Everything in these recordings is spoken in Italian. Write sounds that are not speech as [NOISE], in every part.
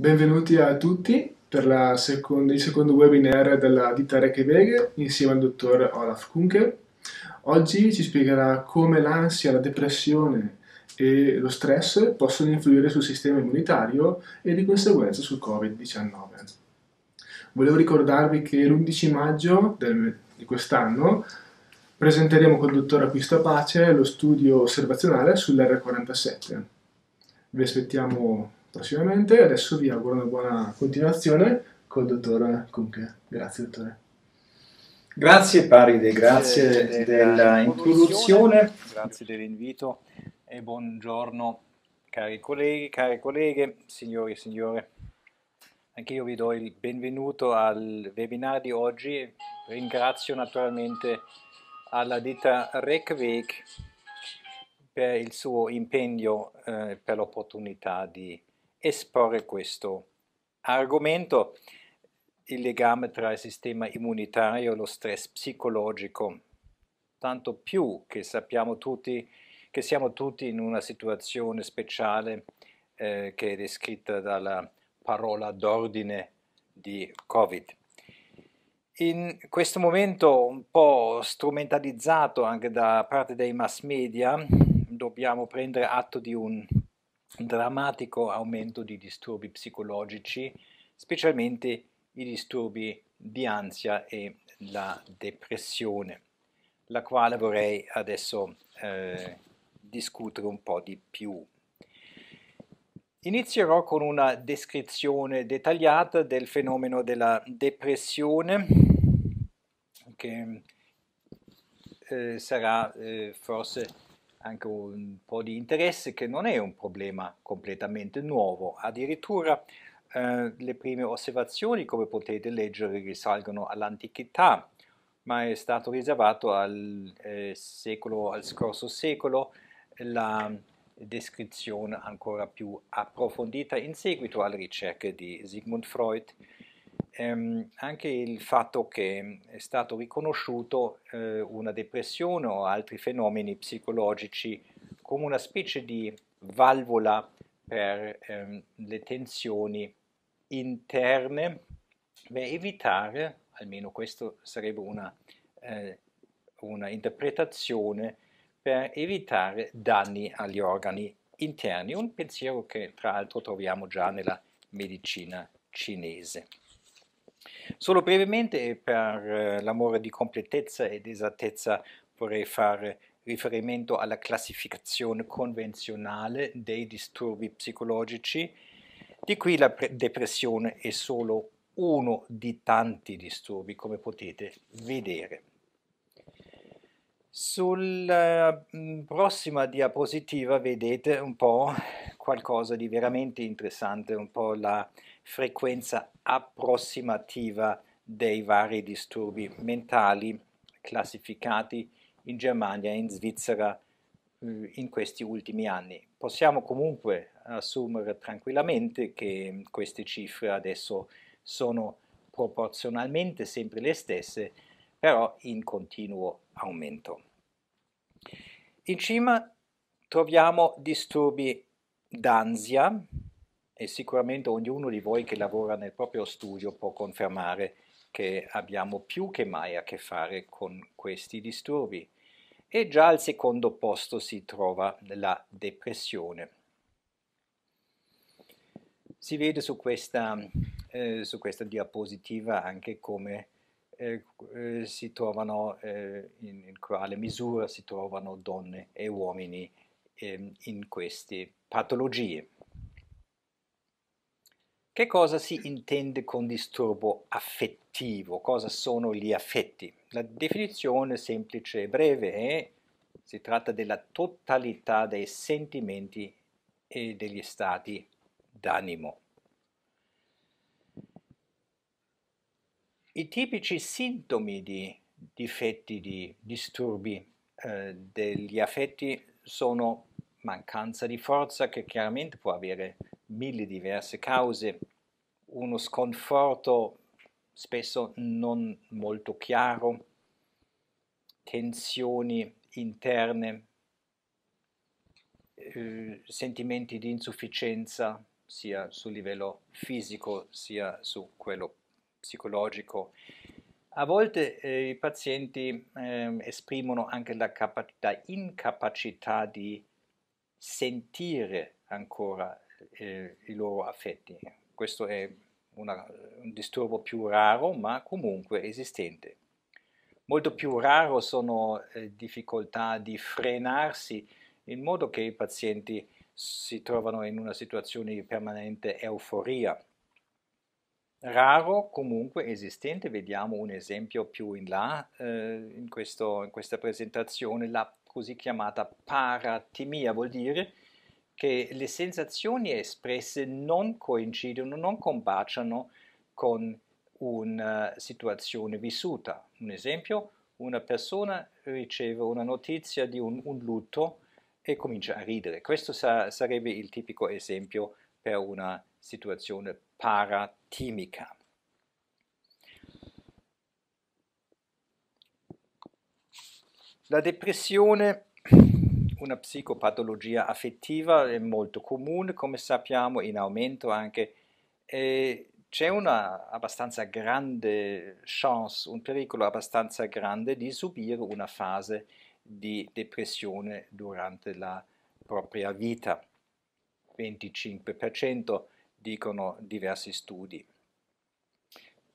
Benvenuti a tutti per seconda, il secondo webinar della ditta Reckeweg insieme al dottor Olaf Kunke. Oggi ci spiegherà come l'ansia, la depressione e lo stress possono influire sul sistema immunitario e di conseguenza sul Covid-19. Volevo ricordarvi che l'11 maggio del, di quest'anno presenteremo con il dottor Acquisto Pace lo studio osservazionale sull'R47. Vi aspettiamo prossimamente. Adesso vi auguro una buona continuazione col dottor Kunke. Grazie dottore. Grazie Paride, grazie, dell'introduzione. Grazie dell'invito e buongiorno cari colleghi, care colleghe, signori e signore. Anche io vi do il benvenuto al webinar di oggi. Ringrazio naturalmente alla ditta Rekvek per il suo impegno e eh, per l'opportunità di esporre questo argomento, il legame tra il sistema immunitario e lo stress psicologico, tanto più che sappiamo tutti che siamo tutti in una situazione speciale eh, che è descritta dalla parola d'ordine di Covid. In questo momento un po' strumentalizzato anche da parte dei mass media, dobbiamo prendere atto di un drammatico aumento di disturbi psicologici, specialmente i disturbi di ansia e la depressione, la quale vorrei adesso eh, discutere un po' di più. Inizierò con una descrizione dettagliata del fenomeno della depressione, che eh, sarà eh, forse anche un po' di interesse che non è un problema completamente nuovo, addirittura eh, le prime osservazioni, come potete leggere, risalgono all'antichità, ma è stato riservato al, eh, secolo, al scorso secolo la descrizione ancora più approfondita in seguito alle ricerche di Sigmund Freud ehm, anche il fatto che mhmm, è stato riconosciuto eh, una depressione o altri fenomeni psicologici come una specie di valvola per ehm, le tensioni interne per evitare, almeno questa sarebbe una, eh, una interpretazione, per evitare danni agli organi interni, un pensiero che tra l'altro troviamo già nella medicina cinese. Solo brevemente, eh, per eh, l'amore di completezza ed esattezza, vorrei fare riferimento alla classificazione convenzionale dei disturbi psicologici. Di qui la depressione è solo uno di tanti disturbi, come potete vedere. Sulla mm, prossima diapositiva vedete un po' qualcosa di veramente interessante, un po' la frequenza approssimativa dei vari disturbi mentali classificati in Germania e in Svizzera eh, in questi ultimi anni. Possiamo comunque assumere tranquillamente che queste cifre adesso sono proporzionalmente sempre le stesse, però in continuo aumento. In cima troviamo disturbi d'ansia, e sicuramente ognuno di voi che lavora nel proprio studio può confermare che abbiamo più che mai a che fare con questi disturbi. E già al secondo posto si trova la depressione. Si vede su questa, eh, su questa diapositiva anche come eh, eh si trovano, eh, in, in, quale misura si trovano donne e uomini ehm, in queste patologie. Che cosa si intende con disturbo affettivo? Cosa sono gli affetti? La definizione semplice e breve è si tratta della totalità dei sentimenti e degli stati d'animo. I tipici sintomi di difetti, di disturbi eh, degli affetti sono mancanza di forza che chiaramente può avere mille diverse cause, uno sconforto spesso non molto chiaro, tensioni interne, eh, sentimenti di insufficienza sia sul livello fisico sia su quello psicologico. A volte eh, i pazienti eh, esprimono anche la, la incapacità di sentire ancora eh, i loro affetti. Questo è una, un disturbo più raro, ma comunque esistente. Molto più raro sono eh, difficoltà di frenarsi in modo che i pazienti si trovano in una situazione di permanente euforia. Raro, comunque esistente, vediamo un esempio più in là eh, in, questo, in questa presentazione, la così chiamata paratimia, vuol dire che le sensazioni espresse non coincidono, non combaciano con una eh, situazione vissuta. Un esempio, una persona riceve una notizia di un, un lutto e comincia a ridere. Questo sa, sarebbe il tipico esempio per una situazione paratimica. La depressione una psicopatologia affettiva è molto comune, come sappiamo, in aumento anche, e c'è una abbastanza grande chance, un pericolo abbastanza grande di subire una fase di depressione durante la propria vita. 25% dicono diversi studi.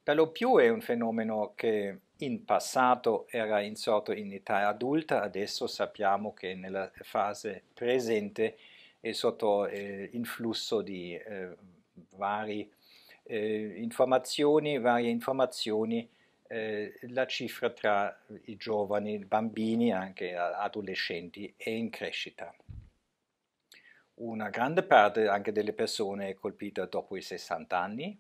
Per lo più è un fenomeno che in passato era insorto in età adulta, adesso sappiamo che nella fase presente è sotto eh, influsso di eh, vari, eh, informazioni, varie informazioni eh, la cifra tra i giovani, i bambini, e anche adolescenti, è in crescita. Una grande parte anche delle persone è colpita dopo i 60 anni,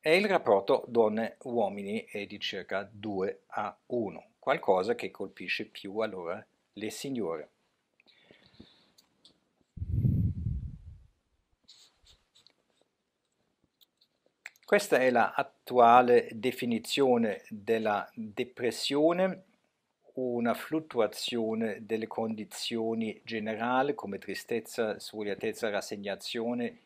è il rapporto donne-uomini è di circa 2 a 1, qualcosa che colpisce più allora le signore. Questa è l'attuale definizione della depressione, una fluttuazione delle condizioni generali come tristezza, svogliatezza, rassegnazione,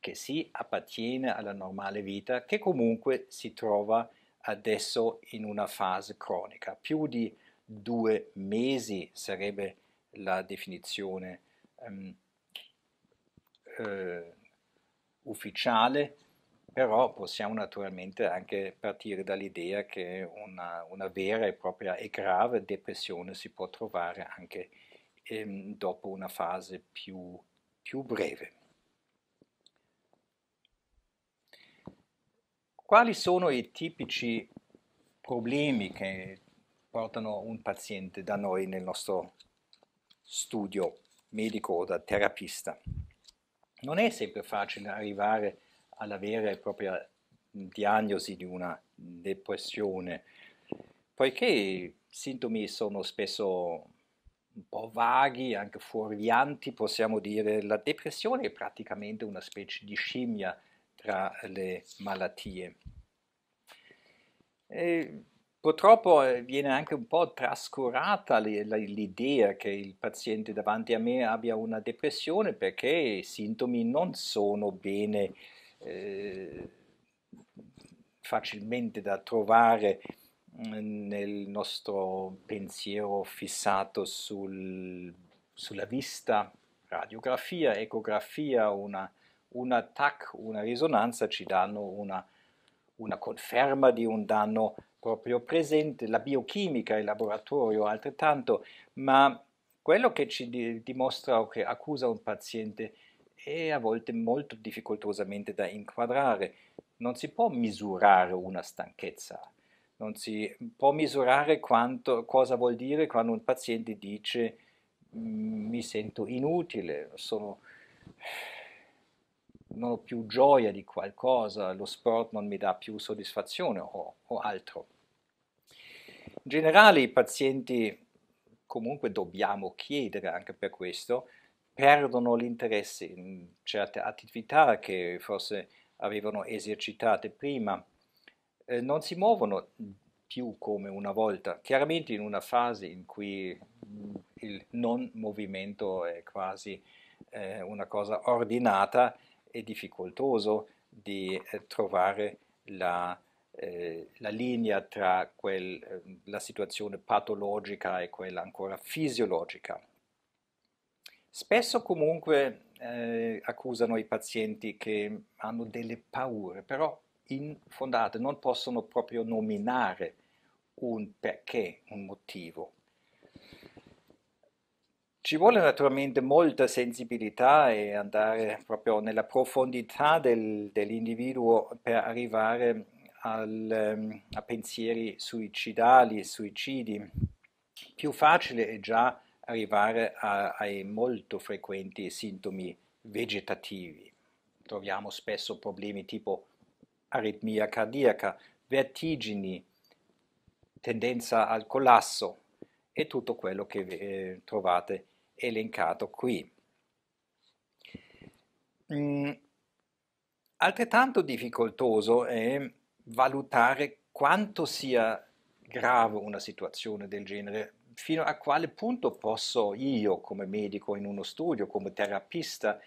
che si appartiene alla normale vita, che comunque si trova adesso in una fase cronica. Più di due mesi sarebbe la definizione um, eh, ufficiale, però possiamo naturalmente anche partire dall'idea che una, una, vera e propria e grave depressione si può trovare anche ehm, dopo una fase più, più breve. Quali sono i tipici problemi che portano un paziente da noi nel nostro studio medico o da terapista? Non è sempre facile arrivare alla vera e propria diagnosi di una depressione, poiché i sintomi sono spesso un po' vaghi, anche fuorvianti, possiamo dire, la depressione è praticamente una specie di scimmia tra le malattie. E purtroppo eh, viene anche un po' trascurata l'idea che il paziente davanti a me abbia una depressione perché i sintomi non sono bene eh, facilmente da trovare mm, nel nostro pensiero fissato sul, sulla vista, radiografia, ecografia, una un attacco, una risonanza ci danno una, una conferma di un danno proprio presente, la biochimica, il laboratorio altrettanto, ma quello che ci dimostra o che accusa un paziente è a volte molto difficoltosamente da inquadrare. Non si può misurare una stanchezza, non si può misurare quanto, cosa vuol dire quando un paziente dice mm, mi sento inutile, sono non ho più gioia di qualcosa, lo sport non mi dà più soddisfazione o, o altro. In generale i pazienti, comunque dobbiamo chiedere anche per questo, perdono l'interesse in certe attività che forse avevano esercitate prima, eh, non si muovono più come una volta, chiaramente in una fase in cui mm, il non movimento è quasi eh, una cosa ordinata, è difficoltoso di eh, trovare la, eh, la linea tra quel, eh, la situazione patologica e quella ancora fisiologica. Spesso comunque eh, accusano i pazienti che hanno delle paure, però infondate, non possono proprio nominare un perché, un motivo. Ci vuole naturalmente molta sensibilità e andare proprio nella profondità del, dell'individuo per arrivare al, ehm, a pensieri suicidali, e suicidi. Più facile è già arrivare a, ai molto frequenti sintomi vegetativi. Troviamo spesso problemi tipo aritmia cardiaca, vertigini, tendenza al collasso e tutto quello che eh, trovate elencato qui. Mm, altrettanto difficoltoso è valutare quanto sia grave una situazione del genere, fino a quale punto posso io come medico in uno studio, come terapista,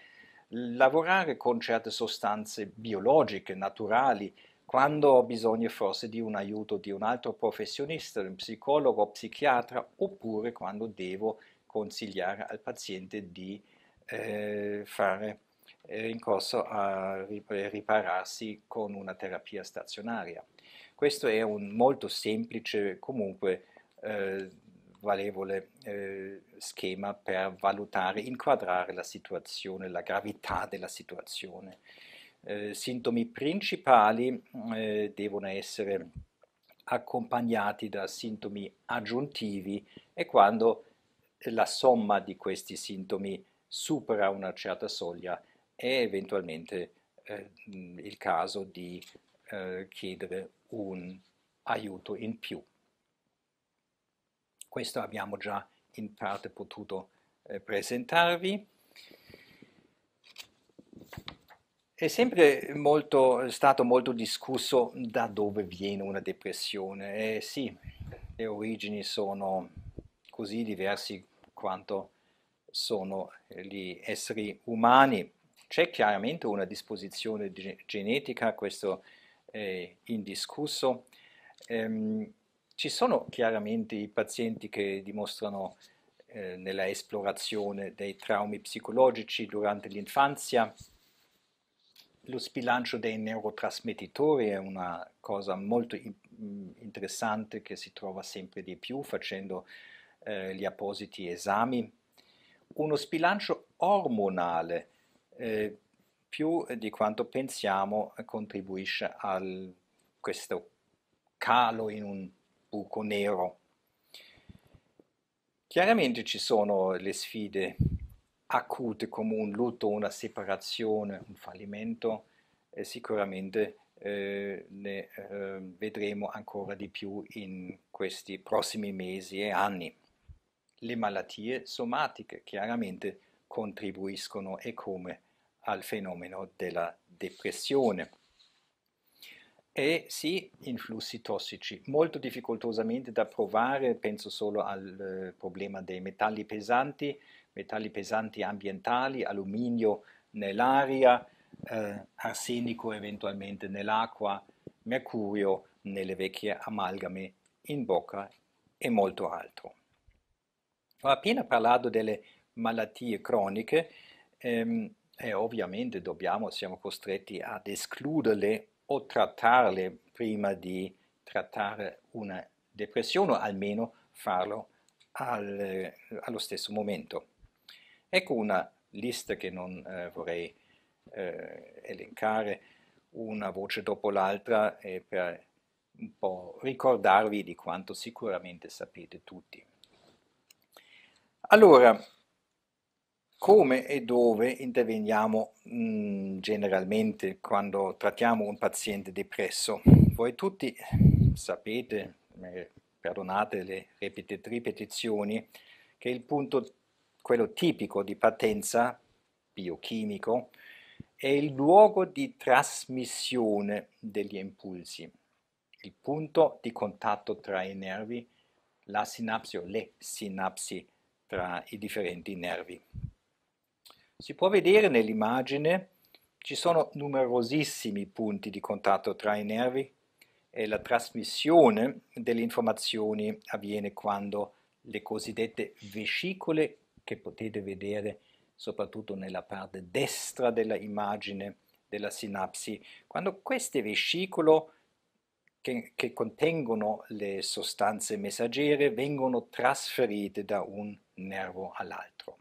lavorare con certe sostanze biologiche, naturali, quando ho bisogno forse di un aiuto di un altro professionista, un psicologo, psichiatra, oppure quando devo consigliare al paziente di eh, fare eh, rincorso a ripararsi con una terapia stazionaria. Questo è un molto semplice, comunque eh, valevole eh, schema per valutare, inquadrare la situazione, la gravità della situazione. Eh, sintomi principali eh, devono essere accompagnati da sintomi aggiuntivi e quando la somma di questi sintomi supera una certa soglia è eventualmente eh, il caso di eh, chiedere un aiuto in più. Questo abbiamo già in parte potuto eh, presentarvi. È sempre molto, stato molto discusso da dove viene una depressione. Eh, sì, le origini sono così diverse quanto sono eh, gli esseri umani. C'è chiaramente una disposizione genetica, questo è indiscusso. Ehm, ci sono chiaramente i pazienti che dimostrano eh, nella esplorazione dei traumi psicologici durante l'infanzia. Lo sbilancio dei neurotrasmettitori è una cosa molto interessante che si trova sempre di più facendo eh, gli appositi esami, uno sbilancio ormonale eh, più di quanto pensiamo contribuisce a questo calo in un buco nero. Chiaramente ci sono le sfide acute come un lutto, una separazione, un fallimento e sicuramente eh, ne eh, vedremo ancora di più in questi prossimi mesi e anni le malattie somatiche chiaramente contribuiscono e come al fenomeno della depressione. E sì, influssi tossici, molto difficoltosamente da provare, penso solo al eh, problema dei metalli pesanti, metalli pesanti ambientali, alluminio nell'aria, eh, arsenico eventualmente nell'acqua, mercurio nelle vecchie amalgame in bocca e molto altro. Ho appena parlato delle malattie croniche ehm, e ovviamente dobbiamo, siamo costretti ad escluderle o trattarle prima di trattare una depressione o almeno farlo al, allo stesso momento. Ecco una lista che non eh, vorrei eh, elencare una voce dopo l'altra eh, per un po' ricordarvi di quanto sicuramente sapete tutti. Allora, come e dove interveniamo mh, mm, generalmente quando trattiamo un paziente depresso? Voi tutti sapete, perdonate le ripet- ripetizioni, che il punto, quello tipico di partenza biochimico, è il luogo di trasmissione degli impulsi, il punto di contatto tra i nervi, la sinapsi o le sinapsi tra i differenti nervi. Si può vedere nell'immagine ci sono numerosissimi punti di contatto tra i nervi e la trasmissione delle informazioni avviene quando le cosiddette vescicole che potete vedere soprattutto nella parte destra della immagine della sinapsi, quando queste vescicole che, che contengono le sostanze messaggere vengono trasferite da un nervo all'altro.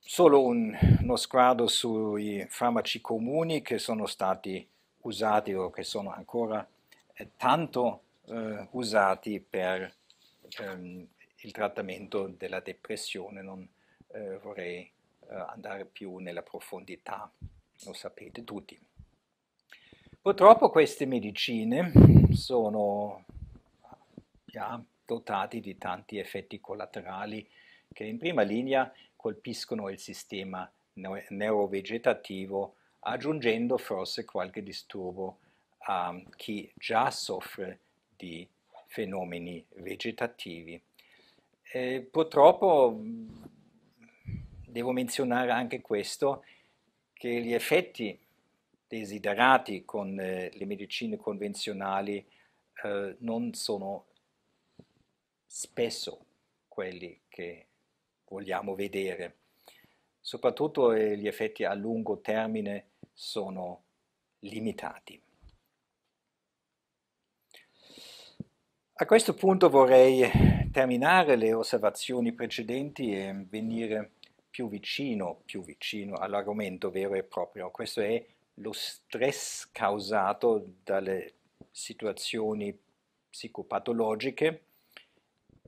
Solo un, uno sguardo sui farmaci comuni che sono stati usati o che sono ancora eh, tanto eh, usati per ehm, il trattamento della depressione, non eh, vorrei eh, andare più nella profondità, lo sapete tutti. Purtroppo queste medicine sono ja, dotate di tanti effetti collaterali che in prima linea colpiscono il sistema neurovegetativo aggiungendo forse qualche disturbo a chi già soffre di fenomeni vegetativi. E purtroppo devo menzionare anche questo, che gli effetti desiderati con eh, le medicine convenzionali eh, non sono spesso quelli che vogliamo vedere. Soprattutto eh, gli effetti a lungo termine sono limitati. A questo punto vorrei terminare le osservazioni precedenti e venire più vicino, più vicino all'argomento vero e proprio. Questo è lo stress causato dalle situazioni psicopatologiche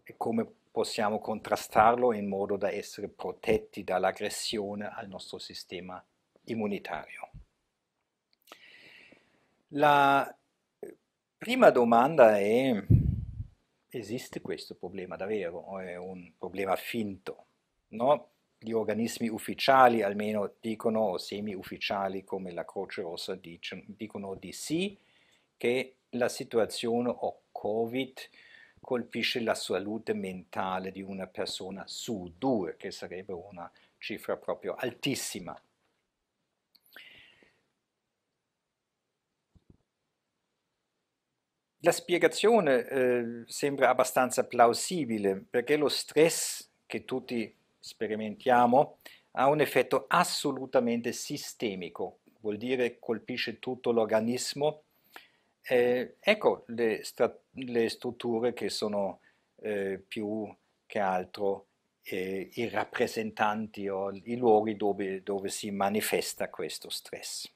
e come possiamo contrastarlo in modo da essere protetti dall'aggressione al nostro sistema immunitario. La eh, prima domanda è, esiste questo problema davvero o è un problema finto? No? gli organismi ufficiali almeno dicono, o semi-ufficiali come la Croce Rossa dicono, dicono di sì, che la situazione o Covid colpisce la salute mentale di una persona su due, che sarebbe una cifra proprio altissima. La spiegazione eh, sembra abbastanza plausibile perché lo stress che tutti sperimentiamo ha un effetto assolutamente sistemico, vuol dire colpisce tutto l'organismo. Eh, ecco le, le, strutture che sono eh, più che altro eh, i rappresentanti o i luoghi dove, dove si manifesta questo stress.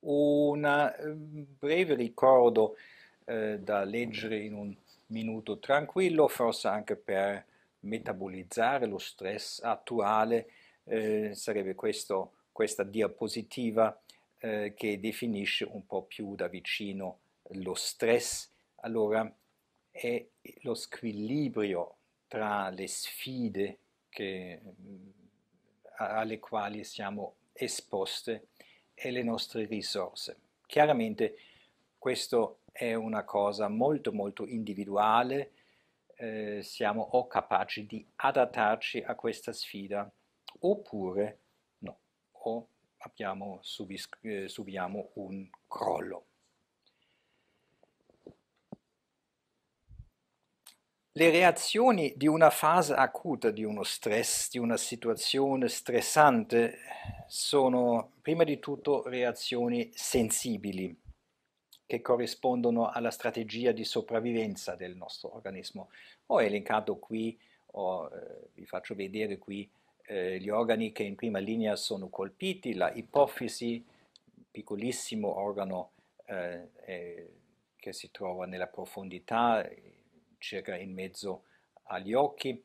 Un eh, breve ricordo eh, da leggere in un minuto tranquillo, forse anche per metabolizzare lo stress attuale, eh, sarebbe questo, questa diapositiva eh, che definisce un po' più da vicino lo stress. Allora è lo squilibrio tra le sfide che, mm, alle quali siamo esposte e le nostre risorse. Chiaramente questo è una cosa molto molto individuale, eh, siamo o capaci di adattarci a questa sfida oppure no, o abbiamo, subis- eh, subiamo un crollo. Le reazioni di una fase acuta, di uno stress, di una situazione stressante, sono prima di tutto reazioni sensibili che corrispondono alla strategia di sopravvivenza del nostro organismo. Ho elencato qui, ho, eh, vi faccio vedere qui eh, gli organi che in prima linea sono colpiti, la ipofisi, piccolissimo organo eh, eh che si trova nella profondità, circa in mezzo agli occhi,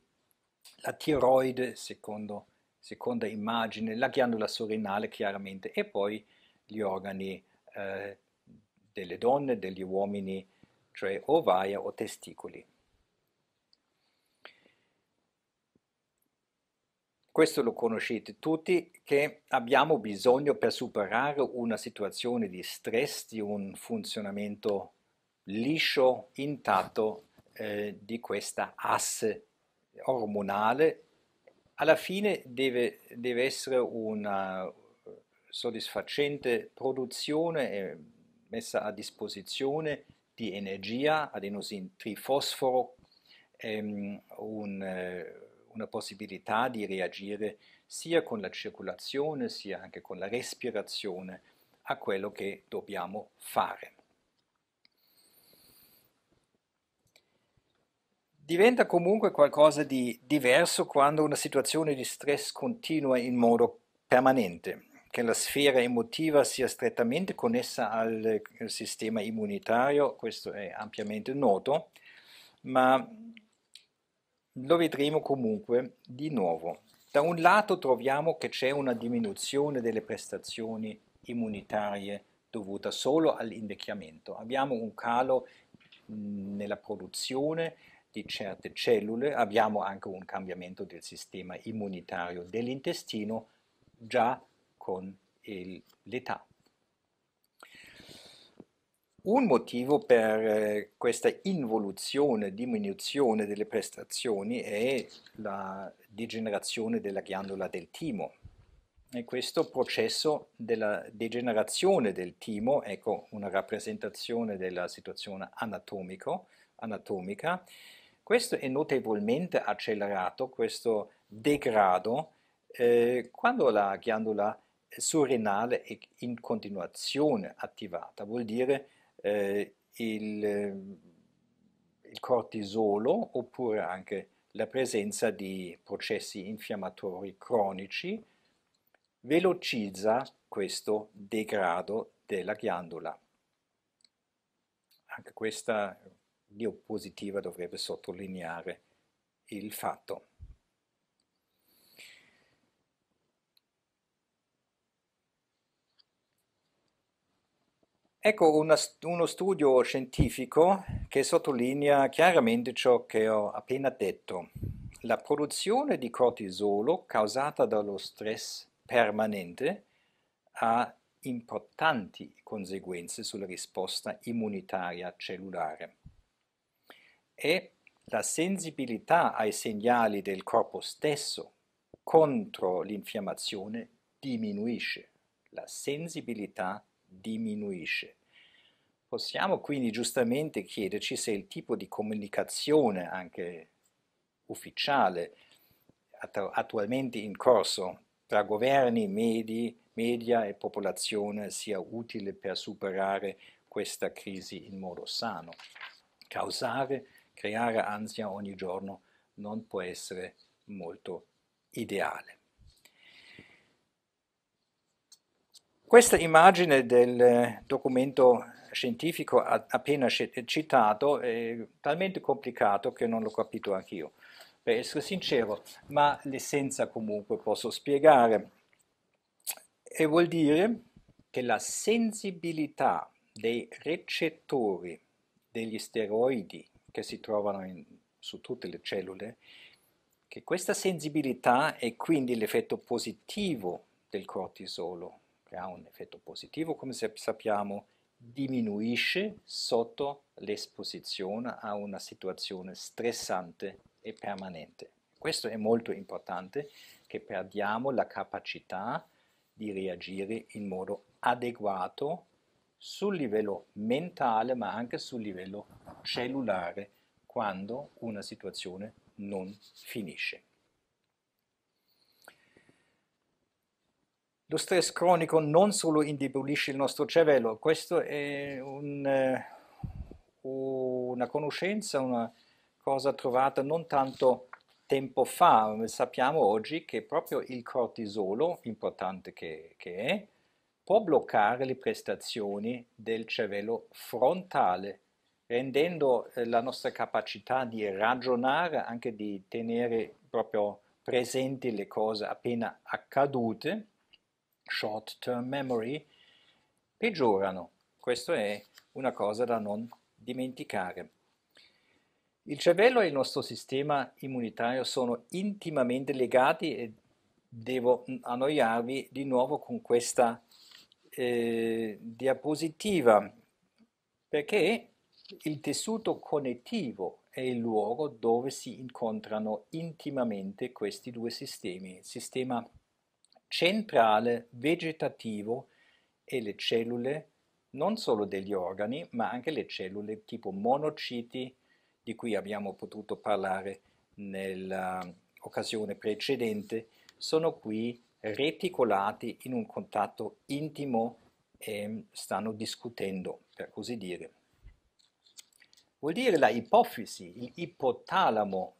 la tiroide, secondo, seconda immagine, la ghiandola sorinale chiaramente, e poi gli organi eh, delle donne, degli uomini, cioè ovaia o testicoli. Questo lo conoscete tutti, che abbiamo bisogno per superare una situazione di stress, di un funzionamento liscio, intatto eh, di questa asse ormonale. Alla fine deve, deve essere una soddisfacente produzione. Eh, messa a disposizione di energia, adenosin trifosforo, ehm, un, eh, una possibilità di reagire sia con la circolazione sia anche con la respirazione a quello che dobbiamo fare. Diventa comunque qualcosa di diverso quando una situazione di stress continua in modo permanente che la sfera emotiva sia strettamente connessa al, al sistema immunitario, questo è ampiamente noto, ma lo vedremo comunque di nuovo. Da un lato troviamo che c'è una diminuzione delle prestazioni immunitarie dovuta solo all'invecchiamento. Abbiamo un calo nella produzione di certe cellule, abbiamo anche un cambiamento del sistema immunitario dell'intestino già con il, l'età. Un motivo per eh, questa involuzione, diminuzione delle prestazioni è la degenerazione della ghiandola del timo. E questo processo della degenerazione del timo, ecco una rappresentazione della situazione anatomica, questo è notevolmente accelerato, questo degrado, eh, quando la ghiandola surrenale è in continuazione attivata, vuol dire eh, il, il cortisolo oppure anche la presenza di processi infiammatori cronici velocizza questo degrado della ghiandola. Anche questa diapositiva dovrebbe sottolineare il fatto. Ecco una, uno studio scientifico che sottolinea chiaramente ciò che ho appena detto. La produzione di cortisolo causata dallo stress permanente ha importanti conseguenze sulla risposta immunitaria cellulare e la sensibilità ai segnali del corpo stesso contro l'infiammazione diminuisce. La sensibilità diminuisce. Possiamo quindi giustamente chiederci se il tipo di comunicazione anche ufficiale attualmente in corso tra governi, medi, media e popolazione sia utile per superare questa crisi in modo sano. Causare, creare ansia ogni giorno non può essere molto ideale. Questa immagine del documento scientifico appena citato è talmente complicato che non l'ho capito anch'io, per essere sincero, ma l'essenza comunque posso spiegare. E vuol dire che la sensibilità dei recettori degli steroidi che si trovano in, su tutte le cellule, che questa sensibilità è quindi l'effetto positivo del cortisolo che ha un effetto positivo, come sappiamo, diminuisce sotto l'esposizione a una situazione stressante e permanente. Questo è molto importante, che perdiamo la capacità di reagire in modo adeguato sul livello mentale ma anche sul livello cellulare quando una situazione non finisce. Lo stress cronico non solo indebolisce il nostro cervello, questa è un, eh, una conoscenza, una cosa trovata non tanto tempo fa, sappiamo oggi che proprio il cortisolo, importante che, che è, può bloccare le prestazioni del cervello frontale, rendendo eh, la nostra capacità di ragionare, anche di tenere proprio presenti le cose appena accadute, short term memory, peggiorano. Questa è una cosa da non dimenticare. Il cervello e il nostro sistema immunitario sono intimamente legati e devo annoiarvi di nuovo con questa eh, diapositiva perché il tessuto connettivo è il luogo dove si incontrano intimamente questi due sistemi, il sistema centrale vegetativo e le cellule non solo degli organi, ma anche le cellule tipo monociti di cui abbiamo potuto parlare nell'occasione precedente, sono qui reticolati in un contatto intimo e stanno discutendo, per così dire. Vuol dire la ipofisi, l'ipotalamo,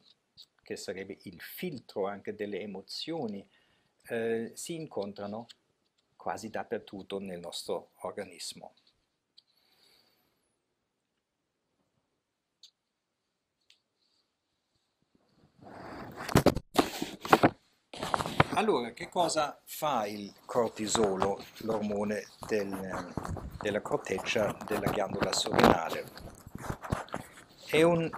che sarebbe il filtro anche delle emozioni, eh, si incontrano quasi dappertutto nel nostro organismo. Allora, che cosa fa il cortisolo, l'ormone del, della corteccia della ghiandola surrenale? È un,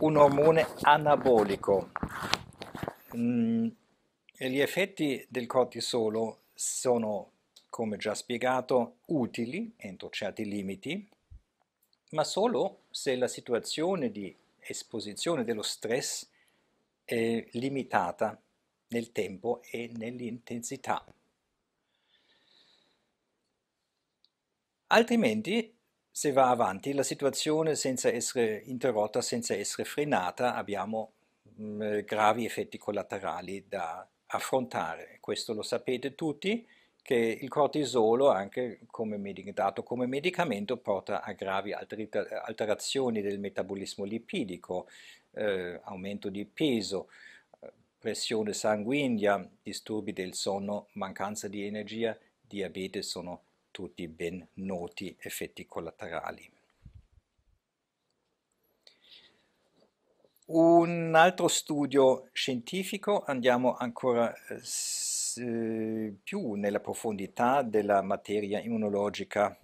un ormone anabolico. Mm, e gli effetti del cortisolo sono, come già spiegato, utili entro certi limiti, ma solo se la situazione di esposizione dello stress è limitata nel tempo e nell'intensità. Altrimenti, se va avanti la situazione senza essere interrotta, senza essere frenata, abbiamo mh, mm, gravi effetti collaterali da affrontare. Questo lo sapete tutti, che il cortisolo, anche come dato come medicamento, porta a gravi alterazioni del metabolismo lipidico, eh, aumento di peso, eh, pressione sanguigna, disturbi del sonno, mancanza di energia, diabete sono tutti ben noti effetti collaterali. Un altro studio scientifico, andiamo ancora eh, eh, più nella profondità della materia immunologica.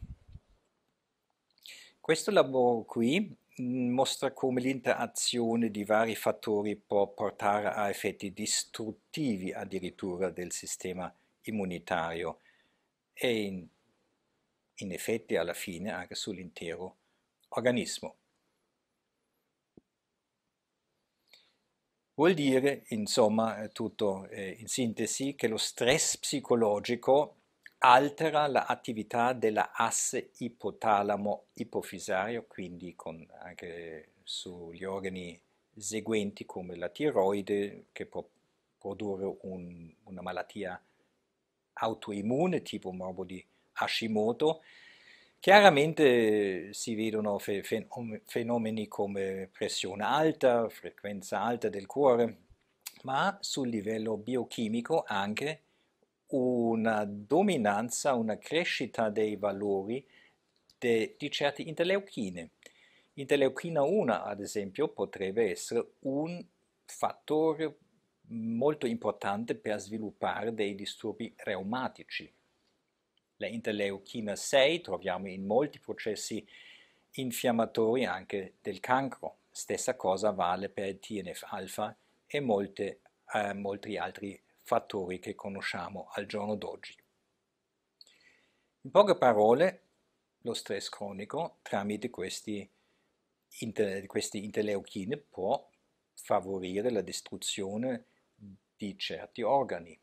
Questo lavoro qui mm, mostra come l'interazione di vari fattori può portare a effetti distruttivi addirittura del sistema immunitario e in effetti alla fine anche sull'intero organismo. Vuol dire, insomma, eh, tutto eh, in sintesi, che lo stress psicologico altera l'attività dell'asse ipotalamo-ipofisario, quindi con, anche sugli organi seguenti come la tiroide, che può produrre un, una malattia autoimmune tipo morbo di Hashimoto, Chiaramente si vedono um, fenomeni come pressione alta, frequenza alta del cuore, ma sul livello biochimico anche una dominanza, una crescita dei valori de, di certe interleuchine. Interleuchina 1, ad esempio, potrebbe essere un fattore molto importante per sviluppare dei disturbi reumatici, la interleuchina 6 troviamo in molti processi infiammatori anche del cancro. Stessa cosa vale per il TNF-alfa e molte, eh, molti altri fattori che conosciamo al giorno d'oggi. In poche parole, lo stress cronico tramite questi, inter, queste interleuchine può favorire la distruzione di certi organi.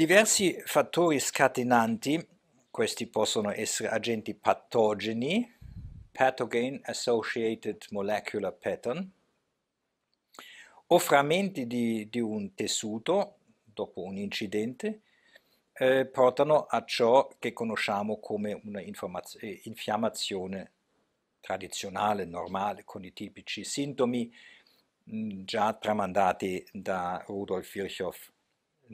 Diversi fattori scatenanti, questi possono essere agenti patogeni, pathogen associated molecular pattern, o frammenti di, di un tessuto dopo un incidente, eh, portano a ciò che conosciamo come una eh, infiammazione tradizionale, normale, con i tipici sintomi mh, mm, già tramandati da Rudolf Virchow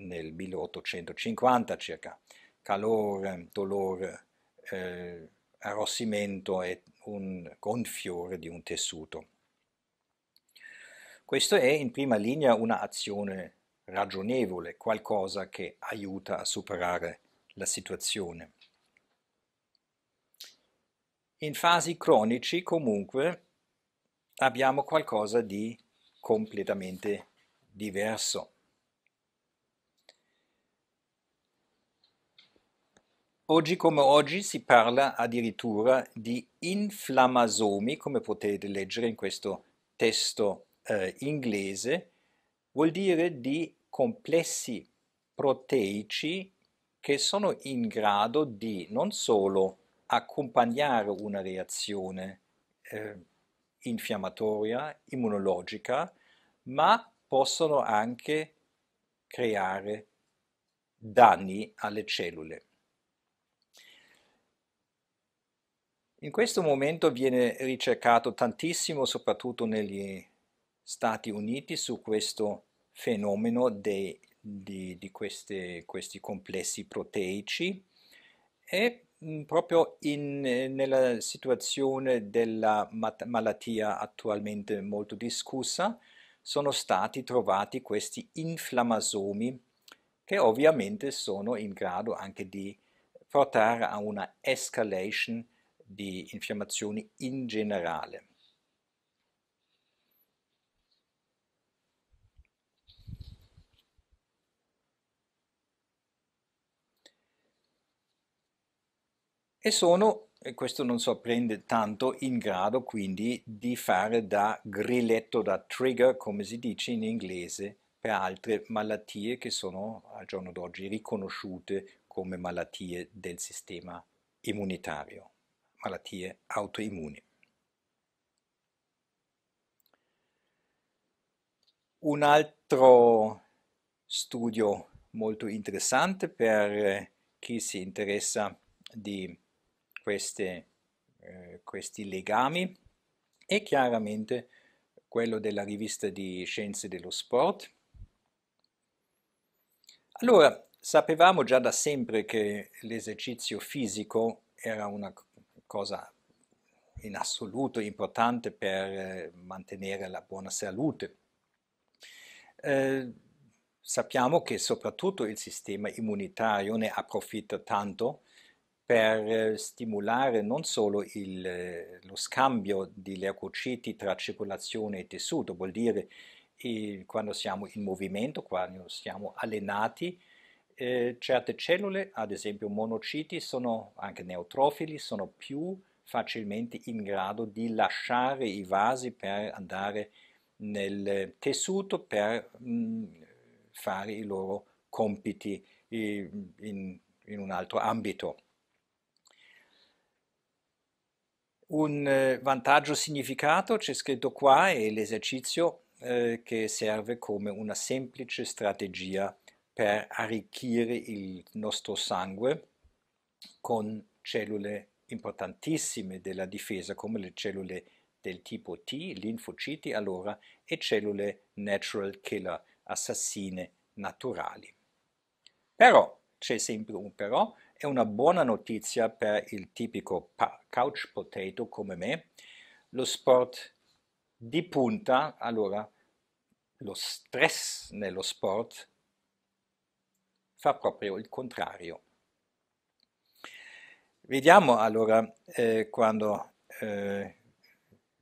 nel 1850 circa. Calore, dolore, eh, arrossimento e un gonfiore di un tessuto. Questo è in prima linea un'azione ragionevole, qualcosa che aiuta a superare la situazione. In fasi cronici comunque abbiamo qualcosa di completamente diverso. Oggi come oggi si parla addirittura di inflammasomi, come potete leggere in questo testo eh, inglese, vuol dire di complessi proteici che sono in grado di non solo accompagnare una reazione eh, infiammatoria, immunologica, ma possono anche creare danni alle cellule. In questo momento viene ricercato tantissimo, soprattutto negli Stati Uniti, su questo fenomeno dei, di, di queste, questi complessi proteici e proprio in, nella situazione della malattia attualmente molto discussa sono stati trovati questi inflammasomi che ovviamente sono in grado anche di portare a una escalation di infiammazioni in generale. E sono, e questo non sorprende tanto, in grado quindi di fare da grilletto, da trigger, come si dice in inglese, per altre malattie che sono al giorno d'oggi riconosciute come malattie del sistema immunitario malattie autoimmuni. Un altro studio molto interessante per chi si interessa di queste, eh, questi legami è chiaramente quello della rivista di Scienze dello Sport. Allora, sapevamo già da sempre che l'esercizio fisico era una cosa in assoluto importante per eh, mantenere la buona salute. Eh, sappiamo che soprattutto il sistema immunitario ne approfitta tanto per eh, stimolare non solo il, eh, lo scambio di leucociti tra circolazione e tessuto, vuol dire il, quando siamo in movimento, quando siamo allenati, eh, certe cellule, ad esempio monociti, sono anche neutrofili, sono più facilmente in grado di lasciare i vasi per andare nel tessuto per mh, mm, fare i loro compiti in, in un altro ambito. Un eh, vantaggio significato c'è scritto qua è l'esercizio eh, che serve come una semplice strategia per arricchire il nostro sangue con cellule importantissime della difesa come le cellule del tipo T, linfociti allora, e cellule natural killer, assassine naturali. Però, c'è sempre un però, è una buona notizia per il tipico couch potato come me, lo sport di punta, allora lo stress nello sport fa proprio il contrario. Vediamo allora eh, quando eh,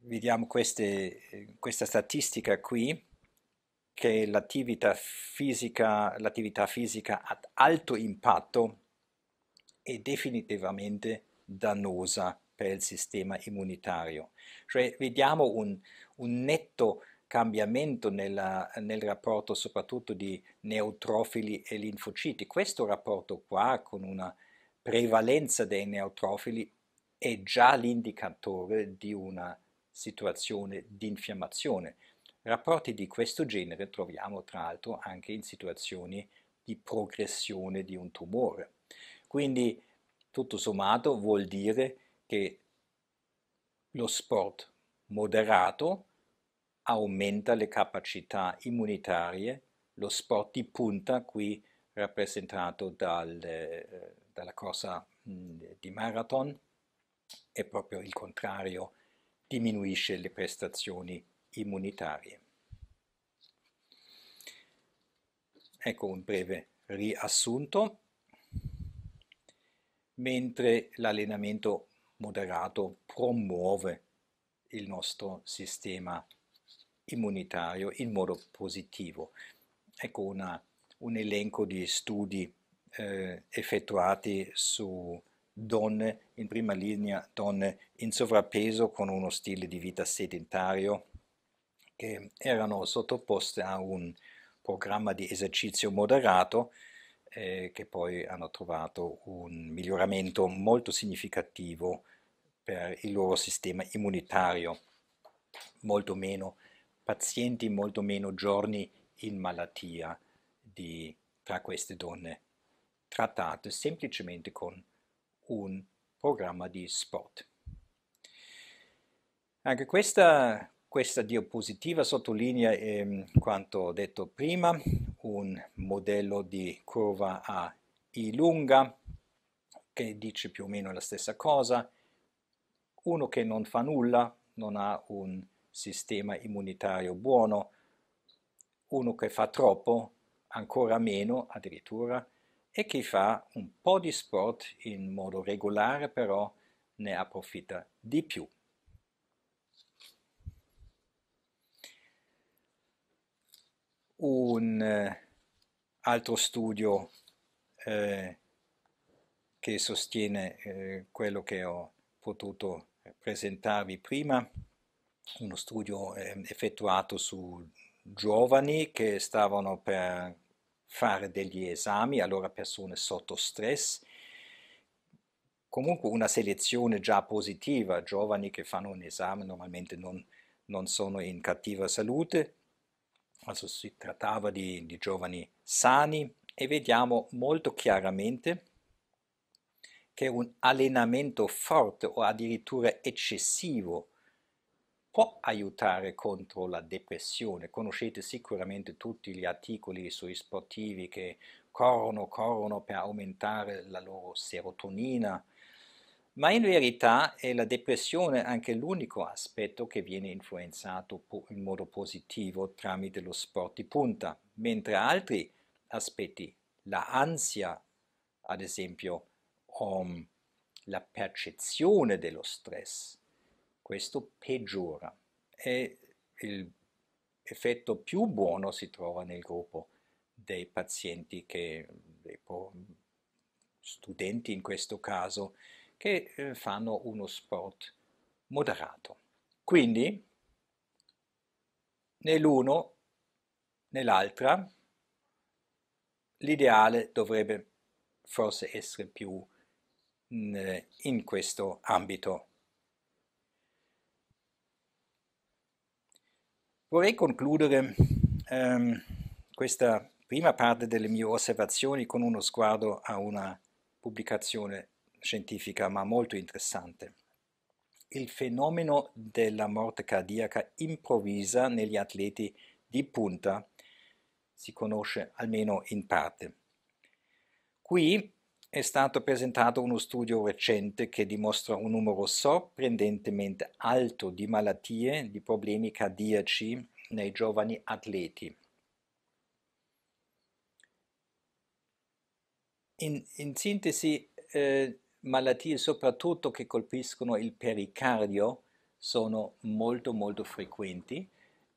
vediamo queste, questa statistica qui, che l'attività fisica, l'attività fisica ad alto impatto è definitivamente dannosa per il sistema immunitario. Cioè vediamo un, un netto cambiamento nella, nel rapporto soprattutto di neutrofili e linfociti. Questo rapporto qua con una prevalenza dei neutrofili è già l'indicatore di una situazione di infiammazione. Rapporti di questo genere troviamo tra l'altro anche in situazioni di progressione di un tumore. Quindi tutto sommato vuol dire che lo sport moderato aumenta le capacità immunitarie, lo sport di punta qui rappresentato dal, eh, dalla corsa di marathon è proprio il contrario diminuisce le prestazioni immunitarie. Ecco un breve riassunto. Mentre l'allenamento moderato promuove il nostro sistema immunitario, immunitario in modo positivo. Ecco una, un elenco di studi eh, effettuati su donne in prima linea, donne in sovrappeso con uno stile di vita sedentario che erano sottoposte a un programma di esercizio moderato eh, che poi hanno trovato un miglioramento molto significativo per il loro sistema immunitario, molto meno pazienti molto meno giorni in malattia di, tra queste donne, trattate semplicemente con un programma di spot. Anche questa, questa diapositiva sottolinea eh, quanto detto prima, un modello di curva a I lunga che dice più o meno la stessa cosa, uno che non fa nulla, non ha un sistema immunitario buono, uno che fa troppo ancora meno addirittura e chi fa un po' di sport in modo regolare però ne approfitta di più. Un eh, altro studio eh, che sostiene eh, quello che ho potuto presentarvi prima uno studio ehm, effettuato su giovani che stavano per fare degli esami, allora persone sotto stress, comunque una selezione già positiva, giovani che fanno un esame normalmente non, non sono in cattiva salute, also si trattava di, di giovani sani e vediamo molto chiaramente che un allenamento forte o addirittura eccessivo può aiutare contro la depressione. Conoscete sicuramente tutti gli articoli sui sportivi che corrono, corrono per aumentare la loro serotonina, ma in verità è la depressione anche l'unico aspetto che viene influenzato in modo positivo tramite lo sport di punta, mentre altri aspetti, la ansia, ad esempio, um, la percezione dello stress, questo peggiora e l'effetto più buono si trova nel gruppo dei pazienti, che, studenti in questo caso, che eh, fanno uno sport moderato. Quindi nell'uno, nell'altra, l'ideale dovrebbe forse essere più in questo ambito Vorrei concludere ehm, questa prima parte delle mie osservazioni con uno sguardo a una pubblicazione scientifica ma molto interessante. Il fenomeno della morte cardiaca improvvisa negli atleti di punta si conosce almeno in parte. Qui è stato presentato uno studio recente che dimostra un numero sorprendentemente alto di malattie, di problemi cardiaci nei giovani atleti. In, in sintesi, eh, malattie soprattutto che colpiscono il pericardio sono molto molto frequenti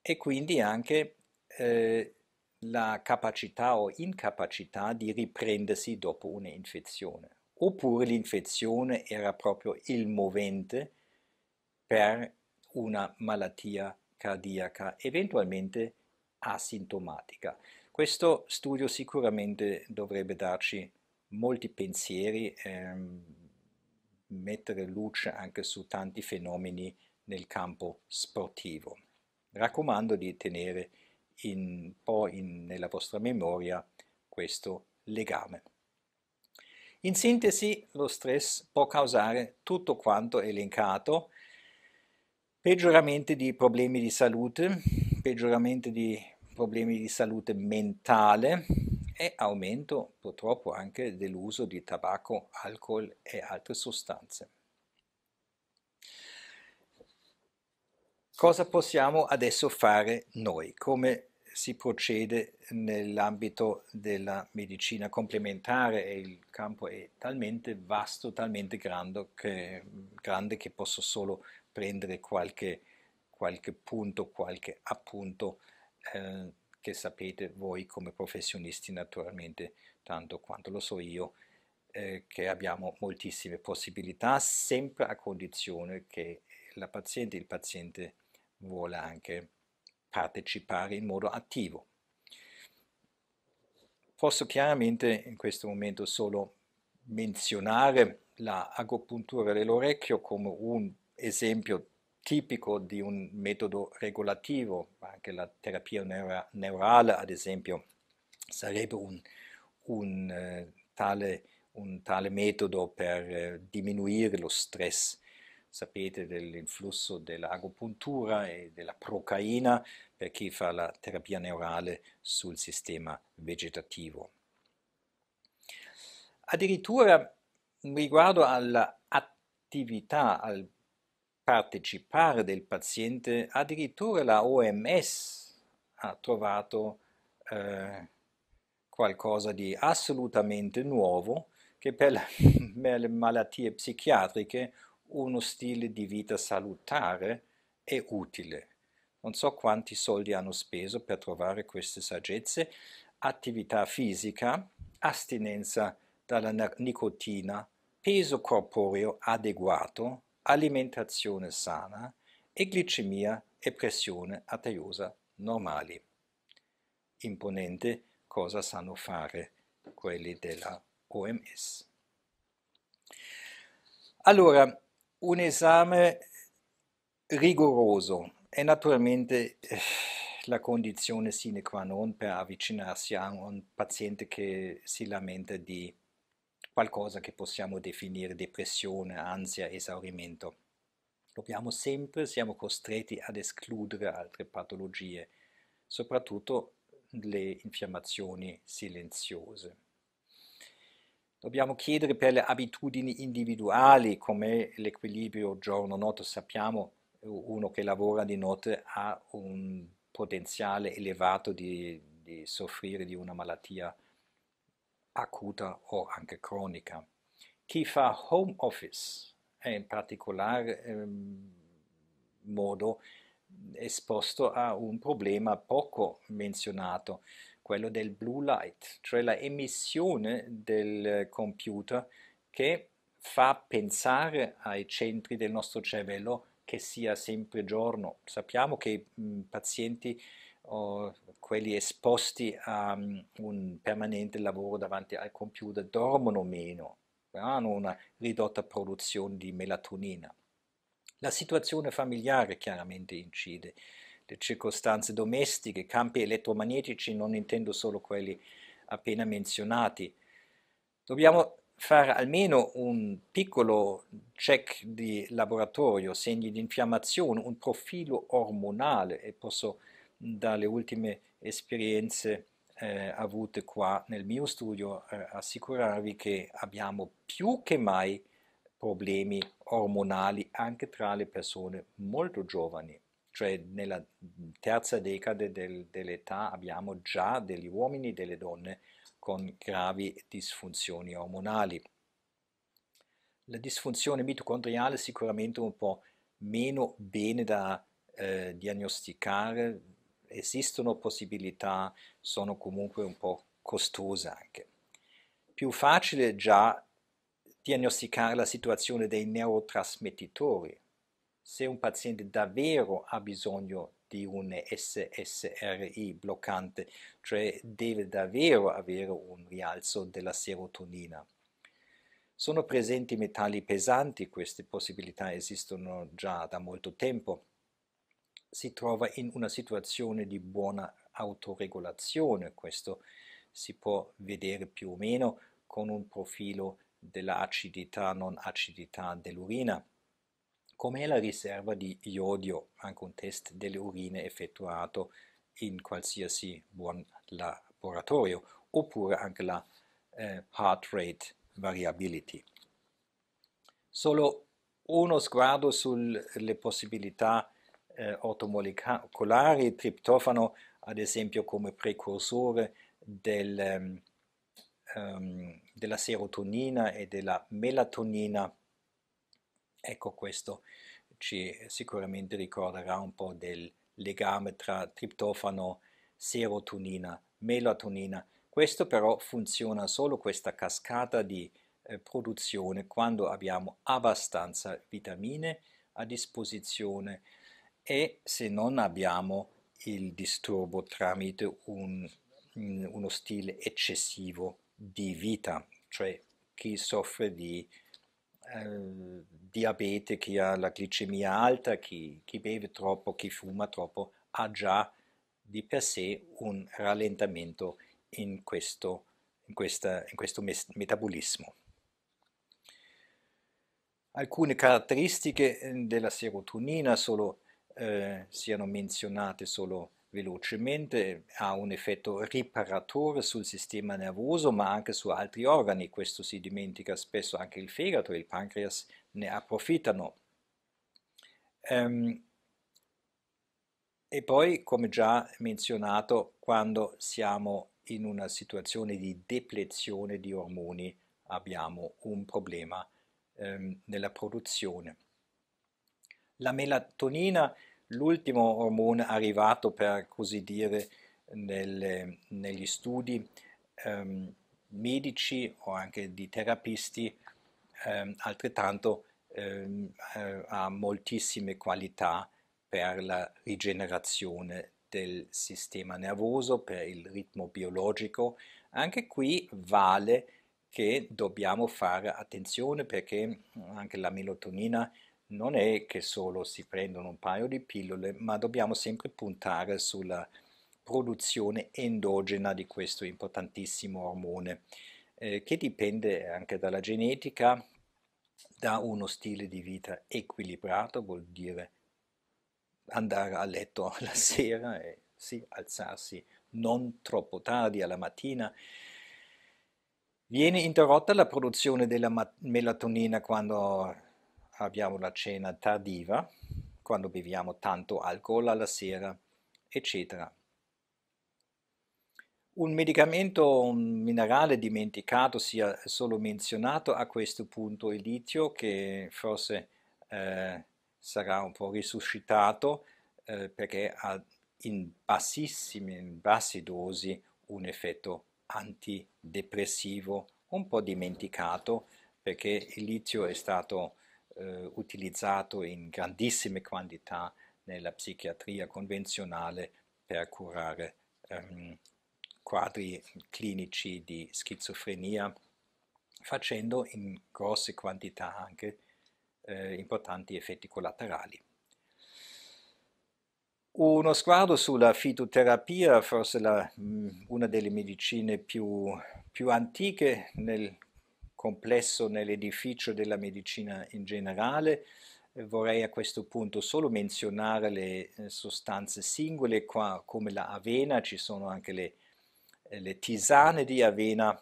e quindi anche eh, la capacità o incapacità di riprendersi dopo un'infezione, oppure l'infezione era proprio il movente per una malattia cardiaca, eventualmente asintomatica. Questo studio sicuramente dovrebbe darci molti pensieri, ehm, mettere luce anche su tanti fenomeni nel campo sportivo. Raccomando di tenere in, poi in, nella vostra memoria questo legame. In sintesi, lo stress può causare tutto quanto elencato, peggioramenti di problemi di salute, peggioramenti di problemi di salute mentale e aumento purtroppo anche dell'uso di tabacco, alcol e altre sostanze. Cosa possiamo adesso fare noi? Come si procede nell'ambito della medicina complementare e il campo è talmente vasto, talmente grande che, grande che posso solo prendere qualche, qualche punto, qualche appunto eh, che sapete voi come professionisti naturalmente, tanto quanto lo so io, eh, che abbiamo moltissime possibilità, sempre a condizione che la paziente, il paziente vuole anche partecipare in modo attivo. Posso chiaramente in questo momento solo menzionare l'agopuntura dell'orecchio come un esempio tipico di un metodo regolativo, anche la terapia neurale ad esempio sarebbe un, un, eh, tale, un tale, metodo per eh, diminuire lo stress sapete dell'influsso dell'agopuntura e della procaina per chi fa la terapia neurale sul sistema vegetativo. Addirittura riguardo all'attività, al partecipare del paziente, addirittura la OMS ha trovato eh, qualcosa di assolutamente nuovo che per le [LAUGHS] malattie psichiatriche uno stile di vita salutare e utile. Non so quanti soldi hanno speso per trovare queste saggezze. Attività fisica, astinenza dalla nicotina, peso corporeo adeguato, alimentazione sana e glicemia e pressione arteriosa normali. Imponente cosa sanno fare quelli della OMS. Allora, un esame rigoroso è naturalmente eh, la condizione sine qua non per avvicinarsi a un paziente che si lamenta di qualcosa che possiamo definire depressione, ansia, esaurimento. Dobbiamo sempre, siamo costretti ad escludere altre patologie, soprattutto le infiammazioni silenziose. Dobbiamo chiedere per le abitudini individuali come l'equilibrio giorno-notte. Sappiamo eh, uno che lavora di notte ha un potenziale elevato di, di soffrire di una malattia acuta o anche cronica. Chi fa home office è in particolar ehm, modo esposto a un problema poco menzionato, quello del blue light, cioè la emissione del computer che fa pensare ai centri del nostro cervello che sia sempre giorno. Sappiamo che i pazienti o quelli esposti a un permanente lavoro davanti al computer dormono meno, hanno una ridotta produzione di melatonina. La situazione familiare chiaramente incide le circostanze domestiche, campi elettromagnetici, non intendo solo quelli appena menzionati. Dobbiamo fare almeno un piccolo check di laboratorio, segni di infiammazione, un profilo ormonale e posso dalle ultime esperienze eh, avute qua nel mio studio eh, assicurarvi che abbiamo più che mai problemi ormonali anche tra le persone molto giovani cioè nella terza decade del, dell'età abbiamo già degli uomini e delle donne con gravi disfunzioni ormonali. La disfunzione mitocondriale è sicuramente un po' meno bene da eh, diagnosticare, esistono possibilità, sono comunque un po' costose anche. Più facile già diagnosticare la situazione dei neurotrasmettitori, se un paziente davvero ha bisogno di un SSRI bloccante, cioè deve davvero avere un rialzo della serotonina. Sono presenti metalli pesanti, queste possibilità esistono già da molto tempo. Si trova in una situazione di buona autoregolazione, questo si può vedere più o meno con un profilo dell'acidità non acidità dell'urina com'è la riserva di iodio, anche un test delle urine effettuato in qualsiasi buon laboratorio, oppure anche la eh, heart rate variability. Solo uno sguardo sulle possibilità eh, ortomolecolari, triptofano ad esempio come precursore del, um, della serotonina e della melatonina Ecco questo ci sicuramente ricorderà un po' del legame tra triptofano, serotonina, melatonina. Questo però funziona solo questa cascata di eh, produzione quando abbiamo abbastanza vitamine a disposizione e se non abbiamo il disturbo tramite un, mm, uno stile eccessivo di vita, cioè chi soffre di Ehm, diabete, chi ha la glicemia alta, chi, chi beve troppo, chi fuma troppo, ha già di per sé un rallentamento in questo, in questa, in questo metabolismo. Alcune caratteristiche eh, della serotonina solo, eh, siano menzionate solo velocemente, ha un effetto riparatore sul sistema nervoso ma anche su altri organi, questo si dimentica spesso anche il fegato e il pancreas ne approfittano. Ehm, e poi, come già menzionato, quando siamo in una situazione di deplezione di ormoni abbiamo un problema ehm, nella produzione. La melatonina L'ultimo ormone arrivato, per così dire, nel, negli studi ehm, medici o anche di terapisti, ehm, altrettanto ehm, eh, ha moltissime qualità per la rigenerazione del sistema nervoso, per il ritmo biologico. Anche qui vale che dobbiamo fare attenzione perché anche la melatonina non è che solo si prendono un paio di pillole, ma dobbiamo sempre puntare sulla produzione endogena di questo importantissimo ormone, eh, che dipende anche dalla genetica, da uno stile di vita equilibrato, vuol dire andare a letto [LAUGHS] la sera e sì, alzarsi non troppo tardi alla mattina. Viene interrotta la produzione della melatonina quando abbiamo la cena tardiva, quando beviamo tanto alcol alla sera, eccetera. Un medicamento, un minerale dimenticato sia solo menzionato a questo punto, il litio, che forse eh, sarà un po' risuscitato eh, perché ha in bassissime, in basse dosi un effetto antidepressivo un po' dimenticato perché il litio è stato eh, utilizzato in grandissime quantità nella psichiatria convenzionale per curare ehm, quadri clinici di schizofrenia, facendo in grosse quantità anche eh, importanti effetti collaterali. Uno sguardo sulla fitoterapia, forse la, mm, una delle medicine più, più antiche nel complesso nell'edificio della medicina in generale. Eh, vorrei a questo punto solo menzionare le eh, sostanze singole, qua, come la avena, ci sono anche le, eh, le tisane di avena,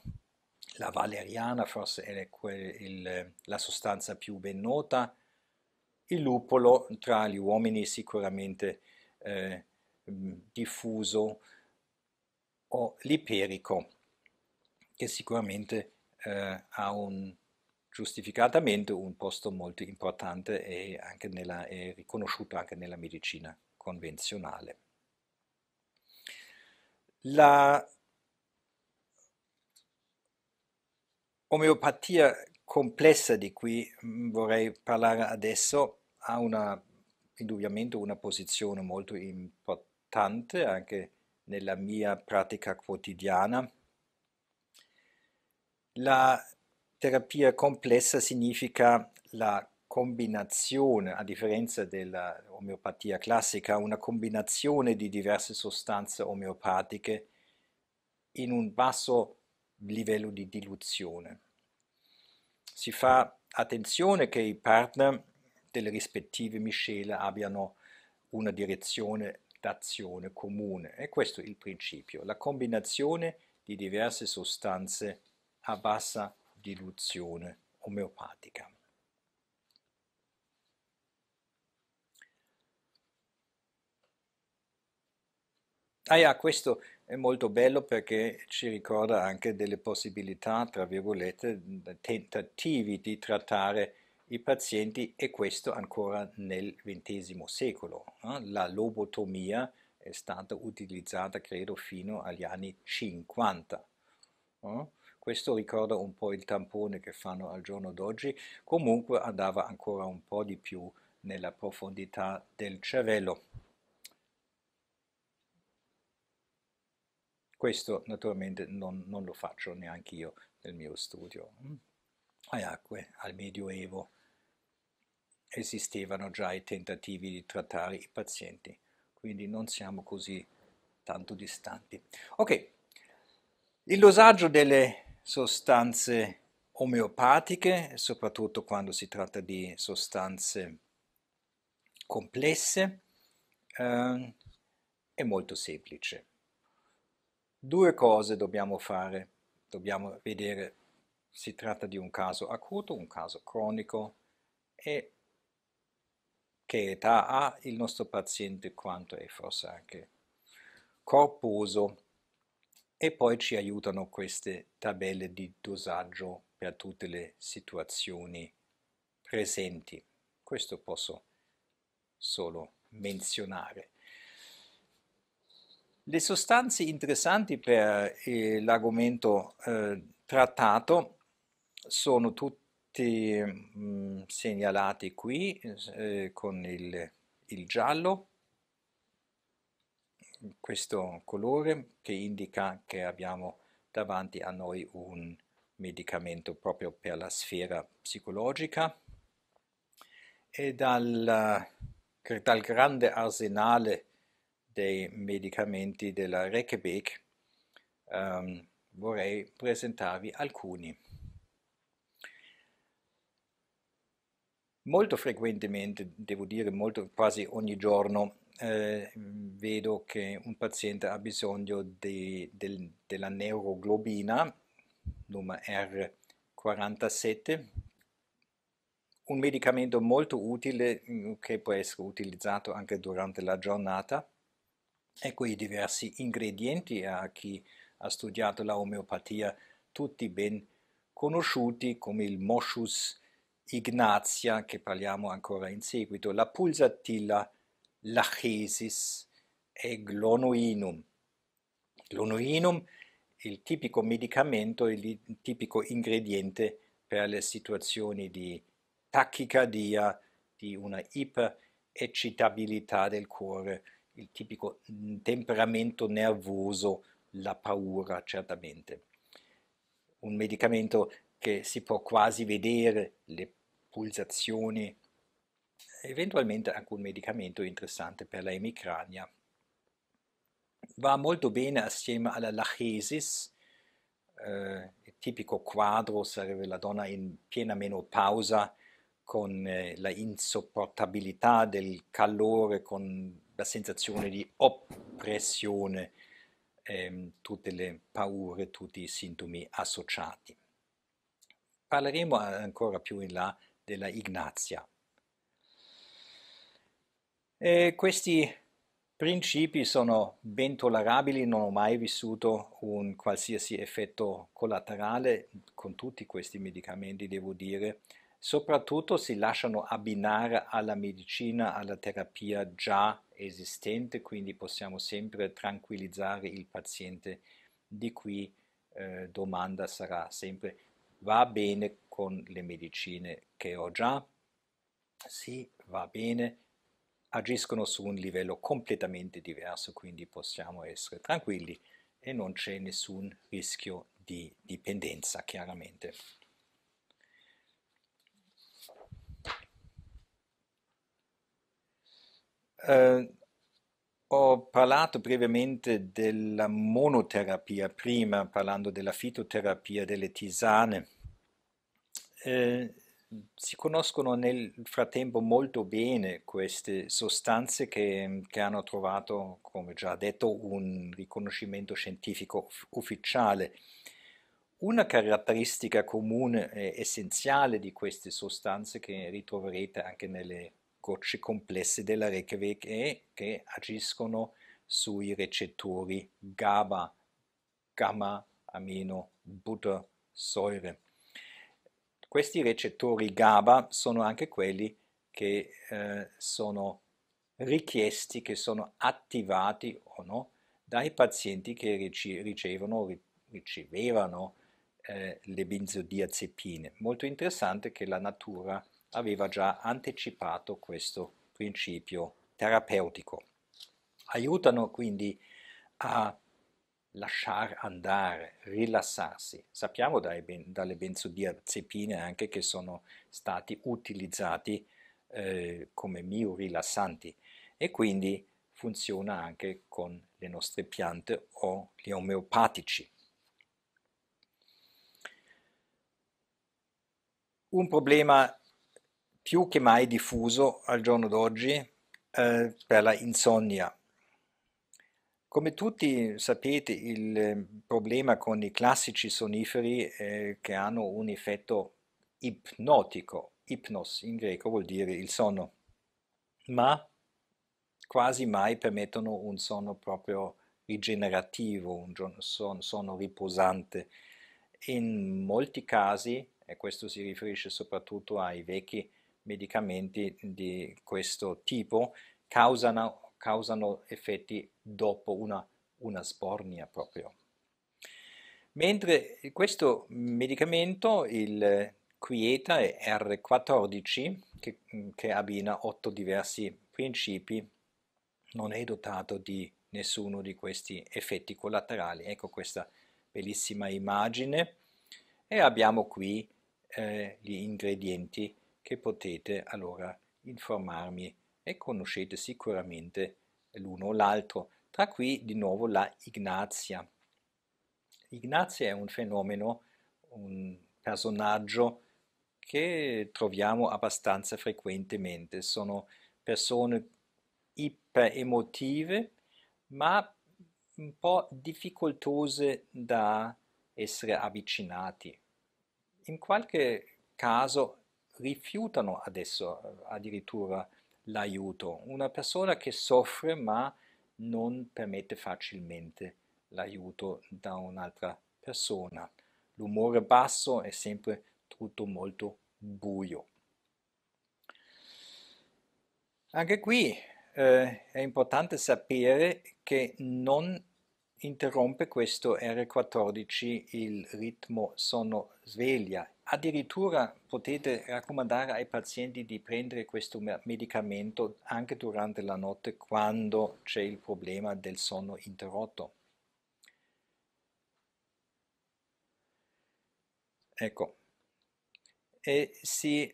la valeriana forse è quel, il, la sostanza più ben nota, il lupolo tra gli uomini sicuramente eh, mm, diffuso o l'iperico che sicuramente è eh, ha un, giustificatamente un posto molto importante e anche nella, è riconosciuto anche nella medicina convenzionale. La omeopatia complessa di cui mm, vorrei parlare adesso ha una, indubbiamente una posizione molto importante anche nella mia pratica quotidiana la terapia complessa significa la combinazione, a differenza dell'omeopatia classica, una combinazione di diverse sostanze omeopatiche in un basso livello di diluzione. Si fa attenzione che i partner delle rispettive miscele abbiano una direzione d'azione comune e questo è il principio, la combinazione di diverse sostanze a bassa diluzione omeopatica. Ah, yeah, questo è molto bello perché ci ricorda anche delle possibilità, tra virgolette, tentativi di trattare i pazienti e questo ancora nel XX secolo. La lobotomia è stata utilizzata credo fino agli anni 50 questo ricorda un po' il tampone che fanno al giorno d'oggi, comunque andava ancora un po' di più nella profondità del cervello. Questo naturalmente non, non lo faccio neanche io nel mio studio. Aiacque al Medioevo esistevano già i tentativi di trattare i pazienti, quindi non siamo così tanto distanti. Ok, il dosaggio delle sostanze omeopatiche, soprattutto quando si tratta di sostanze complesse, eh, è molto semplice. Due cose dobbiamo fare, dobbiamo vedere si tratta di un caso acuto, un caso cronico e che età ha il nostro paziente, quanto è forse anche corposo e poi ci aiutano queste tabelle di dosaggio per tutte le situazioni presenti. Questo posso solo menzionare. Le sostanze interessanti per eh, l'argomento eh, trattato sono tutte mm, segnalate qui eh, con il, il giallo questo colore che indica che abbiamo davanti a noi un medicamento proprio per la sfera psicologica e dal, eh, dal grande arsenale dei medicamenti della Rekebeek ehm, vorrei presentarvi alcuni. Molto frequentemente, devo dire molto, quasi ogni giorno, eh, vedo che un paziente ha bisogno de, de, della neuroglobina, numero R47, un medicamento molto utile mm, che può essere utilizzato anche durante la giornata. Ecco i diversi ingredienti a chi ha studiato la omeopatia, tutti ben conosciuti come il moschus, Ignazia, che parliamo ancora in seguito, la pulsatilla lachesis e glonoinum. Glonoinum è il tipico medicamento, il tipico ingrediente per le situazioni di tachicardia, di una ipereccitabilità del cuore, il tipico mm, temperamento nervoso, la paura certamente. Un medicamento che si può quasi vedere le pulsazioni, eventualmente anche un medicamento interessante per l'emicrania. Va molto bene assieme alla lachesis, eh, il tipico quadro sarebbe la donna in piena menopausa con eh, la insopportabilità del calore, con la sensazione di oppressione, eh, tutte le paure, tutti i sintomi associati parleremo eh, ancora più in là della Ignazia. E questi principi sono ben tollerabili, non ho mai vissuto un qualsiasi effetto collaterale con tutti questi medicamenti, devo dire, soprattutto si lasciano abbinare alla medicina, alla terapia già esistente, quindi possiamo sempre tranquillizzare il paziente di qui eh, domanda sarà sempre Va bene con le medicine che ho già? Sì, va bene. Agiscono su un livello completamente diverso, quindi possiamo essere tranquilli e non c'è nessun rischio di dipendenza, chiaramente. Eh, ho parlato brevemente della monoterapia prima, parlando della fitoterapia delle tisane. Eh, si conoscono nel frattempo molto bene queste sostanze che, che, hanno trovato, come già detto, un riconoscimento scientifico ufficiale. Una caratteristica comune e essenziale di queste sostanze che ritroverete anche nelle gocce complesse della Reykjavik è che agiscono sui recettori GABA, gamma amino butter, säure. Questi recettori GABA sono anche quelli che eh, sono richiesti, che sono attivati o no dai pazienti che rice- ricevono, ri- ricevevano eh, le benzodiazepine. Molto interessante che la natura aveva già anticipato questo principio terapeutico. Aiutano quindi a lasciar andare, rilassarsi. Sappiamo dai, dalle benzodiazepine anche che sono stati utilizzati eh, come miorilassanti e quindi funziona anche con le nostre piante o gli omeopatici. Un problema più che mai diffuso al giorno d'oggi eh, per la insonnia come tutti sapete, il ehm, problema con i classici soniferi è eh, che hanno un effetto ipnotico. Ipnos in greco vuol dire il sonno, ma quasi mai permettono un sonno proprio rigenerativo, un sonno, riposante. In molti casi, e questo si riferisce soprattutto ai vecchi medicamenti di questo tipo, causano causano effetti dopo una, una spornia proprio. Mentre questo medicamento, il Quieta R14, che, che abbina otto diversi principi, non è dotato di nessuno di questi effetti collaterali. Ecco questa bellissima immagine e abbiamo qui eh, gli ingredienti che potete allora informarmi e conoscete sicuramente l'uno o l'altro. Tra qui di nuovo la Ignazia. Ignazia è un fenomeno, un personaggio che troviamo abbastanza frequentemente. Sono persone iperemotive, ma un po' difficoltose da essere avvicinati. In qualche caso rifiutano adesso eh, addirittura l'aiuto, una persona che soffre ma non permette facilmente l'aiuto da un'altra persona. L'umore basso è sempre tutto molto buio. Anche qui eh, è importante sapere che non interrompe questo R14 il ritmo sono sveglia Addirittura potete raccomandare ai pazienti di prendere questo medicamento anche durante la notte quando c'è il problema del sonno interrotto. Ecco, e si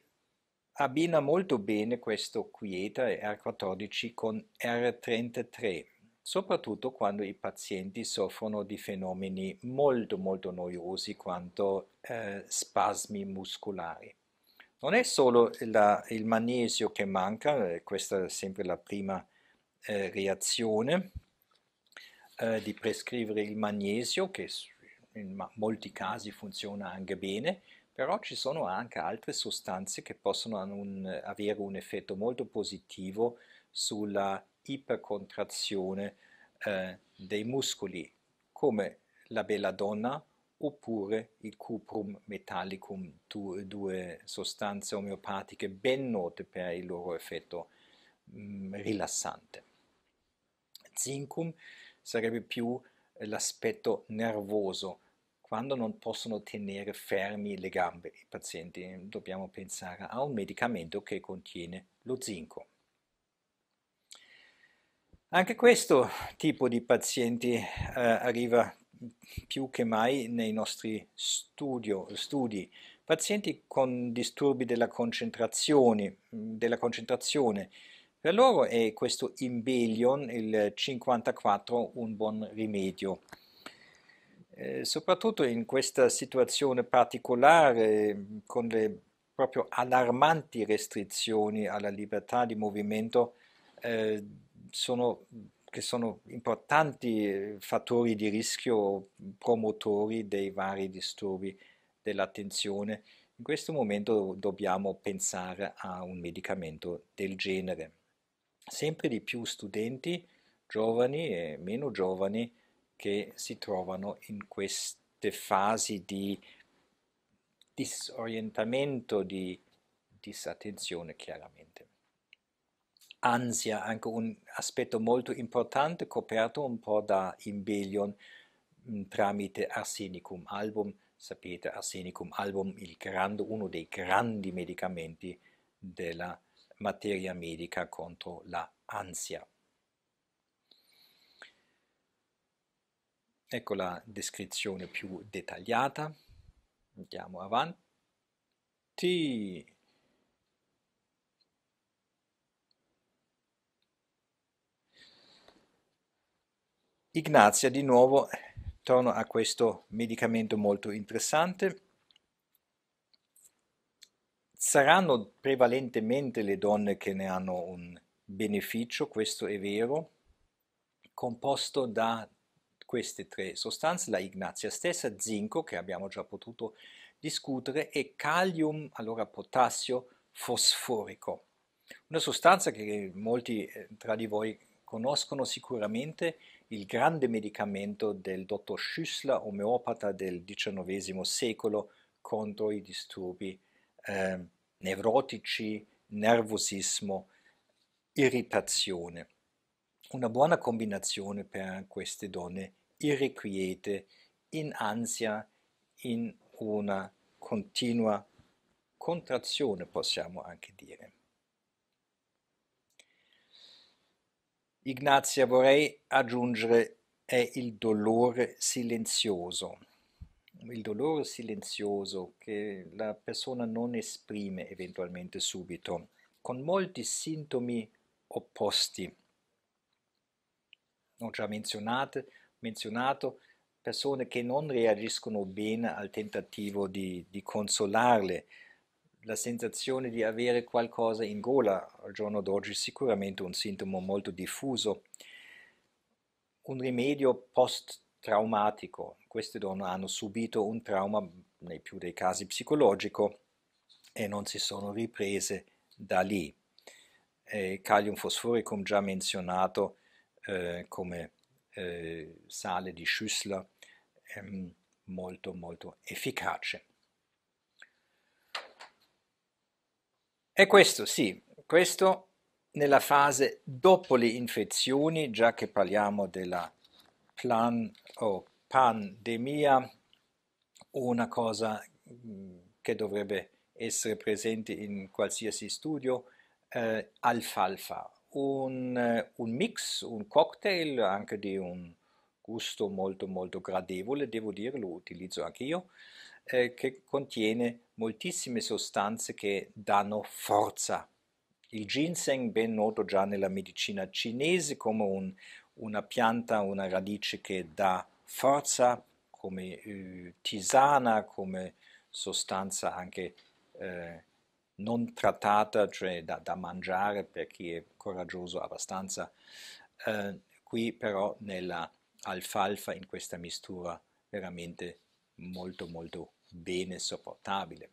abbina molto bene questo quieta R14 con R33 soprattutto quando i pazienti soffrono di fenomeni molto molto noiosi quanto eh, spasmi muscolari. Non è solo la, il magnesio che manca, eh, questa è sempre la prima eh, reazione eh, di prescrivere il magnesio, che in molti casi funziona anche bene, però ci sono anche altre sostanze che possono un, avere un effetto molto positivo sulla ipercontrazione eh, dei muscoli, come la belladonna oppure il cuprum metallicum, due, due sostanze omeopatiche ben note per il loro effetto mh, mm, rilassante. Zincum sarebbe più l'aspetto nervoso, quando non possono tenere fermi le gambe i pazienti, dobbiamo pensare a un medicamento che contiene lo zinco. Anche questo tipo di pazienti eh, arriva più che mai nei nostri studio, studi. Pazienti con disturbi della concentrazione, mm, della concentrazione. Per loro è questo Imbelion, il 54, un buon rimedio. Eh, soprattutto in questa situazione particolare, con le proprio allarmanti restrizioni alla libertà di movimento, eh, sono, che sono importanti eh, fattori di rischio promotori dei vari disturbi dell'attenzione. In questo momento dobbiamo pensare a un medicamento del genere. Sempre di più studenti, giovani e meno giovani, che si trovano in queste fasi di disorientamento, di disattenzione chiaramente ansia, anche un aspetto molto importante coperto un po' da Imbelion mm, tramite Arsenicum Album. Sapete, Arsenicum Album, grande, uno dei grandi medicamenti della materia medica contro la Ecco la descrizione più dettagliata. Andiamo avanti. Ignazia di nuovo torno a questo medicamento molto interessante. Saranno prevalentemente le donne che ne hanno un beneficio, questo è vero, composto da queste tre sostanze, la ignazia stessa, zinco che abbiamo già potuto discutere e calium, allora potassio fosforico. Una sostanza che molti eh, tra di voi conoscono sicuramente il grande medicamento del dottor Schüssler, omeopata del XIX secolo, contro i disturbi eh, nevrotici, nervosismo, irritazione. Una buona combinazione per queste donne irrequiete, in ansia, in una continua contrazione, possiamo anche dire. Ignazia vorrei aggiungere è il dolore silenzioso, il dolore silenzioso che la persona non esprime eventualmente subito, con molti sintomi opposti. Ho già menzionato persone che non reagiscono bene al tentativo di, di consolarle, la sensazione di avere qualcosa in gola al giorno d'oggi è sicuramente un sintomo molto diffuso. Un rimedio post-traumatico, queste donne hanno subito un trauma, nei più dei casi psicologico, e non si sono riprese da lì. E calium fosforicum già menzionato eh, come eh, sale di Schüssler, è mm, molto molto efficace. È questo, sì, questo nella fase dopo le infezioni, già che parliamo della plan o pandemia, una cosa mm, che dovrebbe essere presente in qualsiasi studio, eh, alfalfa, un, eh, un, mix, un cocktail anche di un gusto molto molto gradevole, devo dire, lo utilizzo anch'io eh, che contiene moltissime sostanze che danno forza. Il ginseng, ben noto già nella medicina cinese come un, una pianta, una radice che dà forza, come eh, tisana, come sostanza anche eh, non trattata, cioè da, da, mangiare per chi è coraggioso abbastanza. Eh, qui però nella alfalfa in questa mistura veramente molto molto bene sopportabile.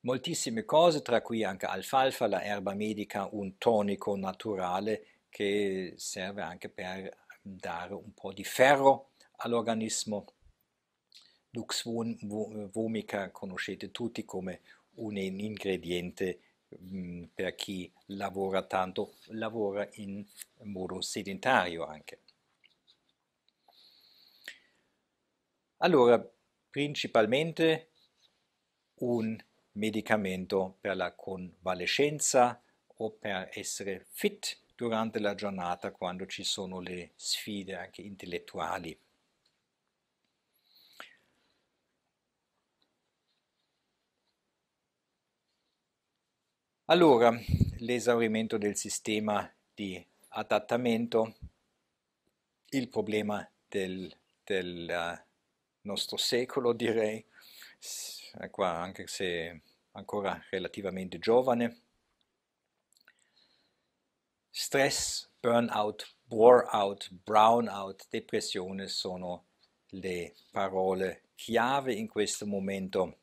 Moltissime cose, tra cui anche alfalfa, la erba medica, un tonico naturale che serve anche per dare un po' di ferro all'organismo. Lux vomica conoscete tutti come un ingrediente mm, per chi lavora tanto, lavora in modo sedentario anche. Allora, principalmente un medicamento per la convalescenza o per essere fit durante la giornata quando ci sono le sfide anche intellettuali. Allora, l'esaurimento del sistema di adattamento, il problema del, del eh, nostro secolo, direi, eh, qua, anche se ancora relativamente giovane. Stress, burnout, bore out, brownout, depressione sono le parole chiave in questo momento.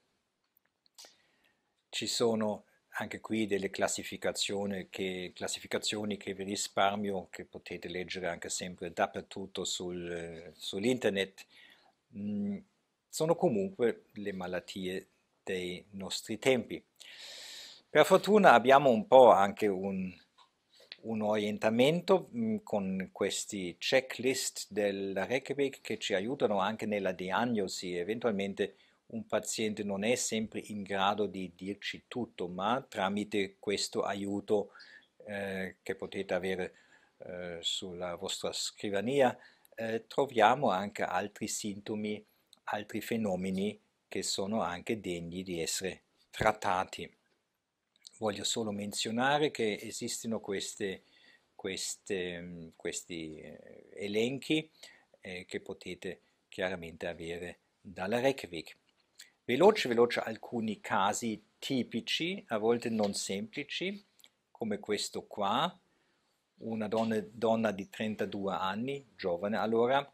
Ci sono anche qui delle classificazioni che, classificazioni che vi risparmio, che potete leggere anche sempre dappertutto sul, eh, sull'internet Mm, sono comunque le malattie dei nostri tempi. Per fortuna abbiamo un po' anche un, un orientamento mm, con questi checklist del Reykjavik che ci aiutano anche nella diagnosi. Eventualmente un paziente non è sempre in grado di dirci tutto, ma tramite questo aiuto eh, che potete avere eh, sulla vostra scrivania eh, troviamo anche altri sintomi, altri fenomeni che sono anche degni di essere trattati. Voglio solo menzionare che esistono queste, queste, questi eh, elenchi eh, che potete chiaramente avere dalla Reykjavik. Veloce, veloce alcuni casi tipici, a volte non semplici, come questo qua, una donna, donna di 32 anni, giovane allora,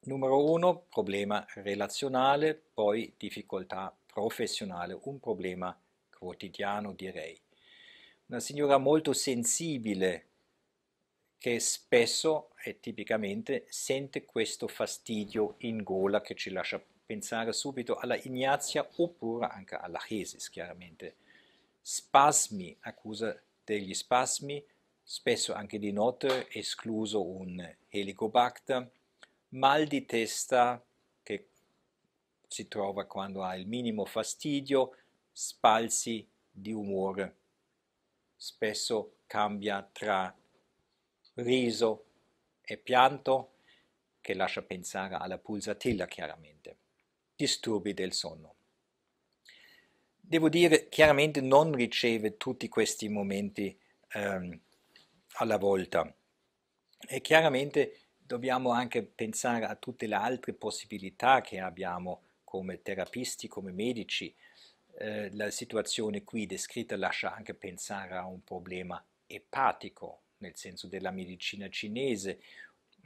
Numero uno, problema relazionale, poi difficoltà professionale, un problema quotidiano direi. Una signora molto sensibile che spesso e tipicamente sente questo fastidio in gola che ci lascia pensare subito alla ignazia oppure anche alla chesis chiaramente. Spasmi, accusa degli spasmi, spesso anche di notte, escluso un helicobacter, mal di testa che si trova quando ha il minimo fastidio, spalzi di umore. Spesso cambia tra riso e pianto, che lascia pensare alla pulsatilla chiaramente. Disturbi del sonno. Devo dire, chiaramente non riceve tutti questi momenti ehm, alla volta. E chiaramente dobbiamo anche pensare a tutte le altre possibilità che abbiamo come terapisti, come medici. Eh, la situazione qui descritta lascia anche pensare a un problema epatico, nel senso della medicina cinese,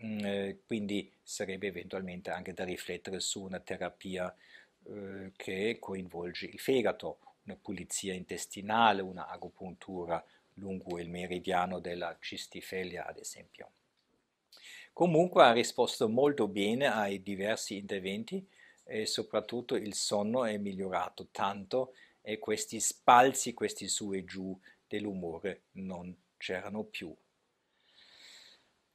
mm, eh, quindi sarebbe eventualmente anche da riflettere su una terapia eh, che coinvolge il fegato, una pulizia intestinale, una agopuntura lungo il meridiano della cistifelia, ad esempio. Comunque ha risposto molto bene ai diversi interventi e soprattutto il sonno è migliorato tanto e questi spalzi, questi su e giù dell'umore non c'erano più.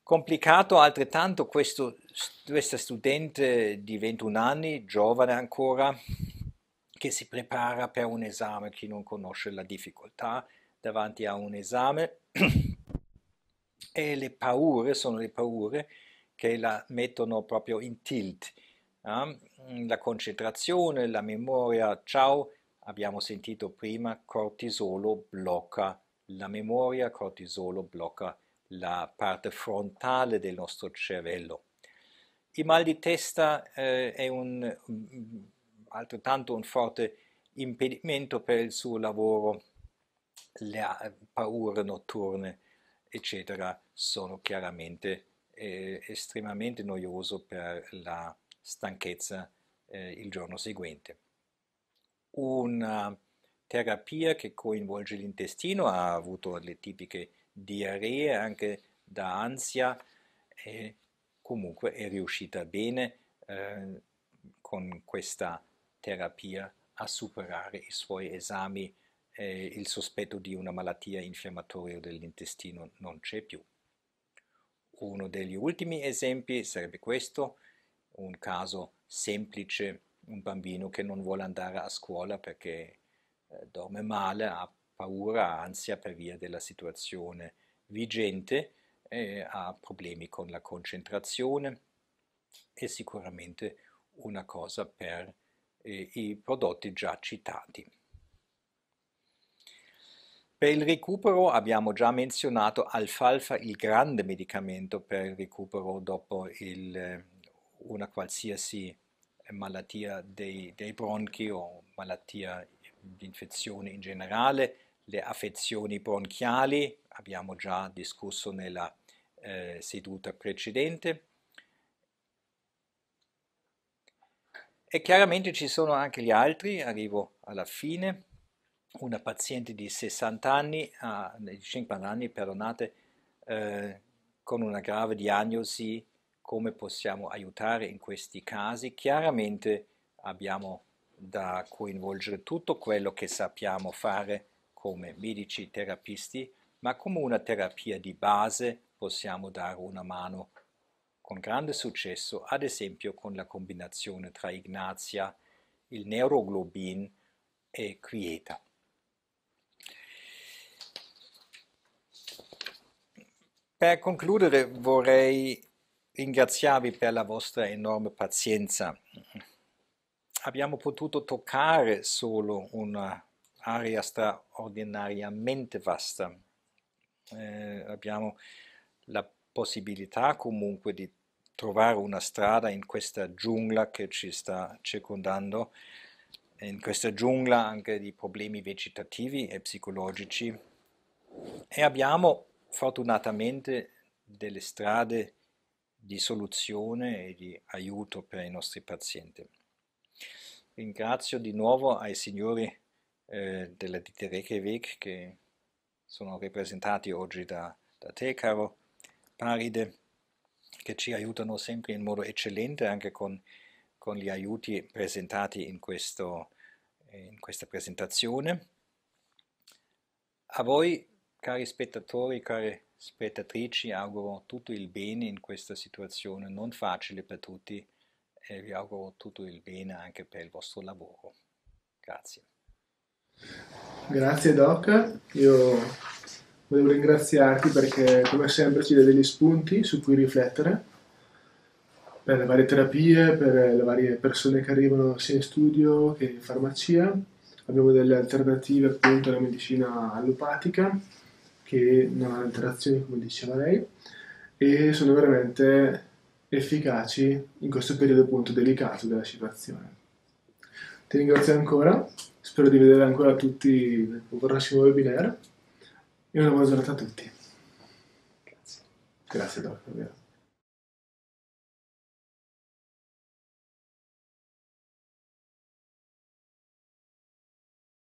Complicato altrettanto questo, questa studente di 21 anni, giovane ancora, che si prepara per un esame, chi non conosce la difficoltà davanti a un esame e le paure sono le paure che la mettono proprio in tilt. Eh? La concentrazione, la memoria, ciao, abbiamo sentito prima, cortisolo blocca la memoria, cortisolo blocca la parte frontale del nostro cervello. Il mal di testa eh, è un, mm, altrettanto un forte impedimento per il suo lavoro le paure notturne, eccetera, sono chiaramente eh, estremamente noioso per la stanchezza eh, il giorno seguente. Una terapia che coinvolge l'intestino ha avuto le tipiche diarree anche da ansia e comunque è riuscita bene eh, con questa terapia a superare i suoi esami eh, il sospetto di una malattia infiammatoria dell'intestino non c'è più. Uno degli ultimi esempi sarebbe questo, un caso semplice, un bambino che non vuole andare a scuola perché eh, dorme male, ha paura, ansia per via della situazione vigente, eh, ha problemi con la concentrazione, è sicuramente una cosa per eh, i prodotti già citati. Per il recupero abbiamo già menzionato alfalfa, il grande medicamento per il recupero dopo il, eh, una qualsiasi malattia dei, dei, bronchi o malattia di infezione in generale, le affezioni bronchiali, abbiamo già discusso nella eh, seduta precedente. E chiaramente ci sono anche gli altri, arrivo alla fine una paziente di 60 anni, ah, 50 anni, perdonate, eh, con una grave diagnosi, come possiamo aiutare in questi casi? Chiaramente abbiamo da coinvolgere tutto quello che sappiamo fare come medici terapisti, ma come una terapia di base possiamo dare una mano con grande successo, ad esempio con la combinazione tra Ignazia, il neuroglobin e Quieta. Per concludere vorrei ringraziarvi per la vostra enorme pazienza. Abbiamo potuto toccare solo un'area straordinariamente vasta. Eh, abbiamo la possibilità comunque di trovare una strada in questa giungla che ci sta circondando, in questa giungla anche di problemi vegetativi e psicologici. E abbiamo fortunatamente delle strade di soluzione e di aiuto per i nostri pazienti. Ringrazio di nuovo ai signori eh, della Diterekevik che sono rappresentati oggi da, da te, caro Paride, che ci aiutano sempre in modo eccellente anche con, con gli aiuti presentati in, questo, in questa presentazione. A voi Cari spettatori, care spettatrici, auguro tutto il bene in questa situazione non facile per tutti e vi auguro tutto il bene anche per il vostro lavoro. Grazie. Grazie Doc, io volevo ringraziarti perché come sempre ci dai degli spunti su cui riflettere per le varie terapie, per le varie persone che arrivano sia in studio che in farmacia. Abbiamo delle alternative appunto alla medicina allopatica che non hanno interazioni, come diceva lei, e sono veramente efficaci in questo periodo appunto delicato della situazione. Ti ringrazio ancora, spero di vedere ancora tutti nel prossimo webinar e una buona giornata a tutti. Grazie. Grazie Doc,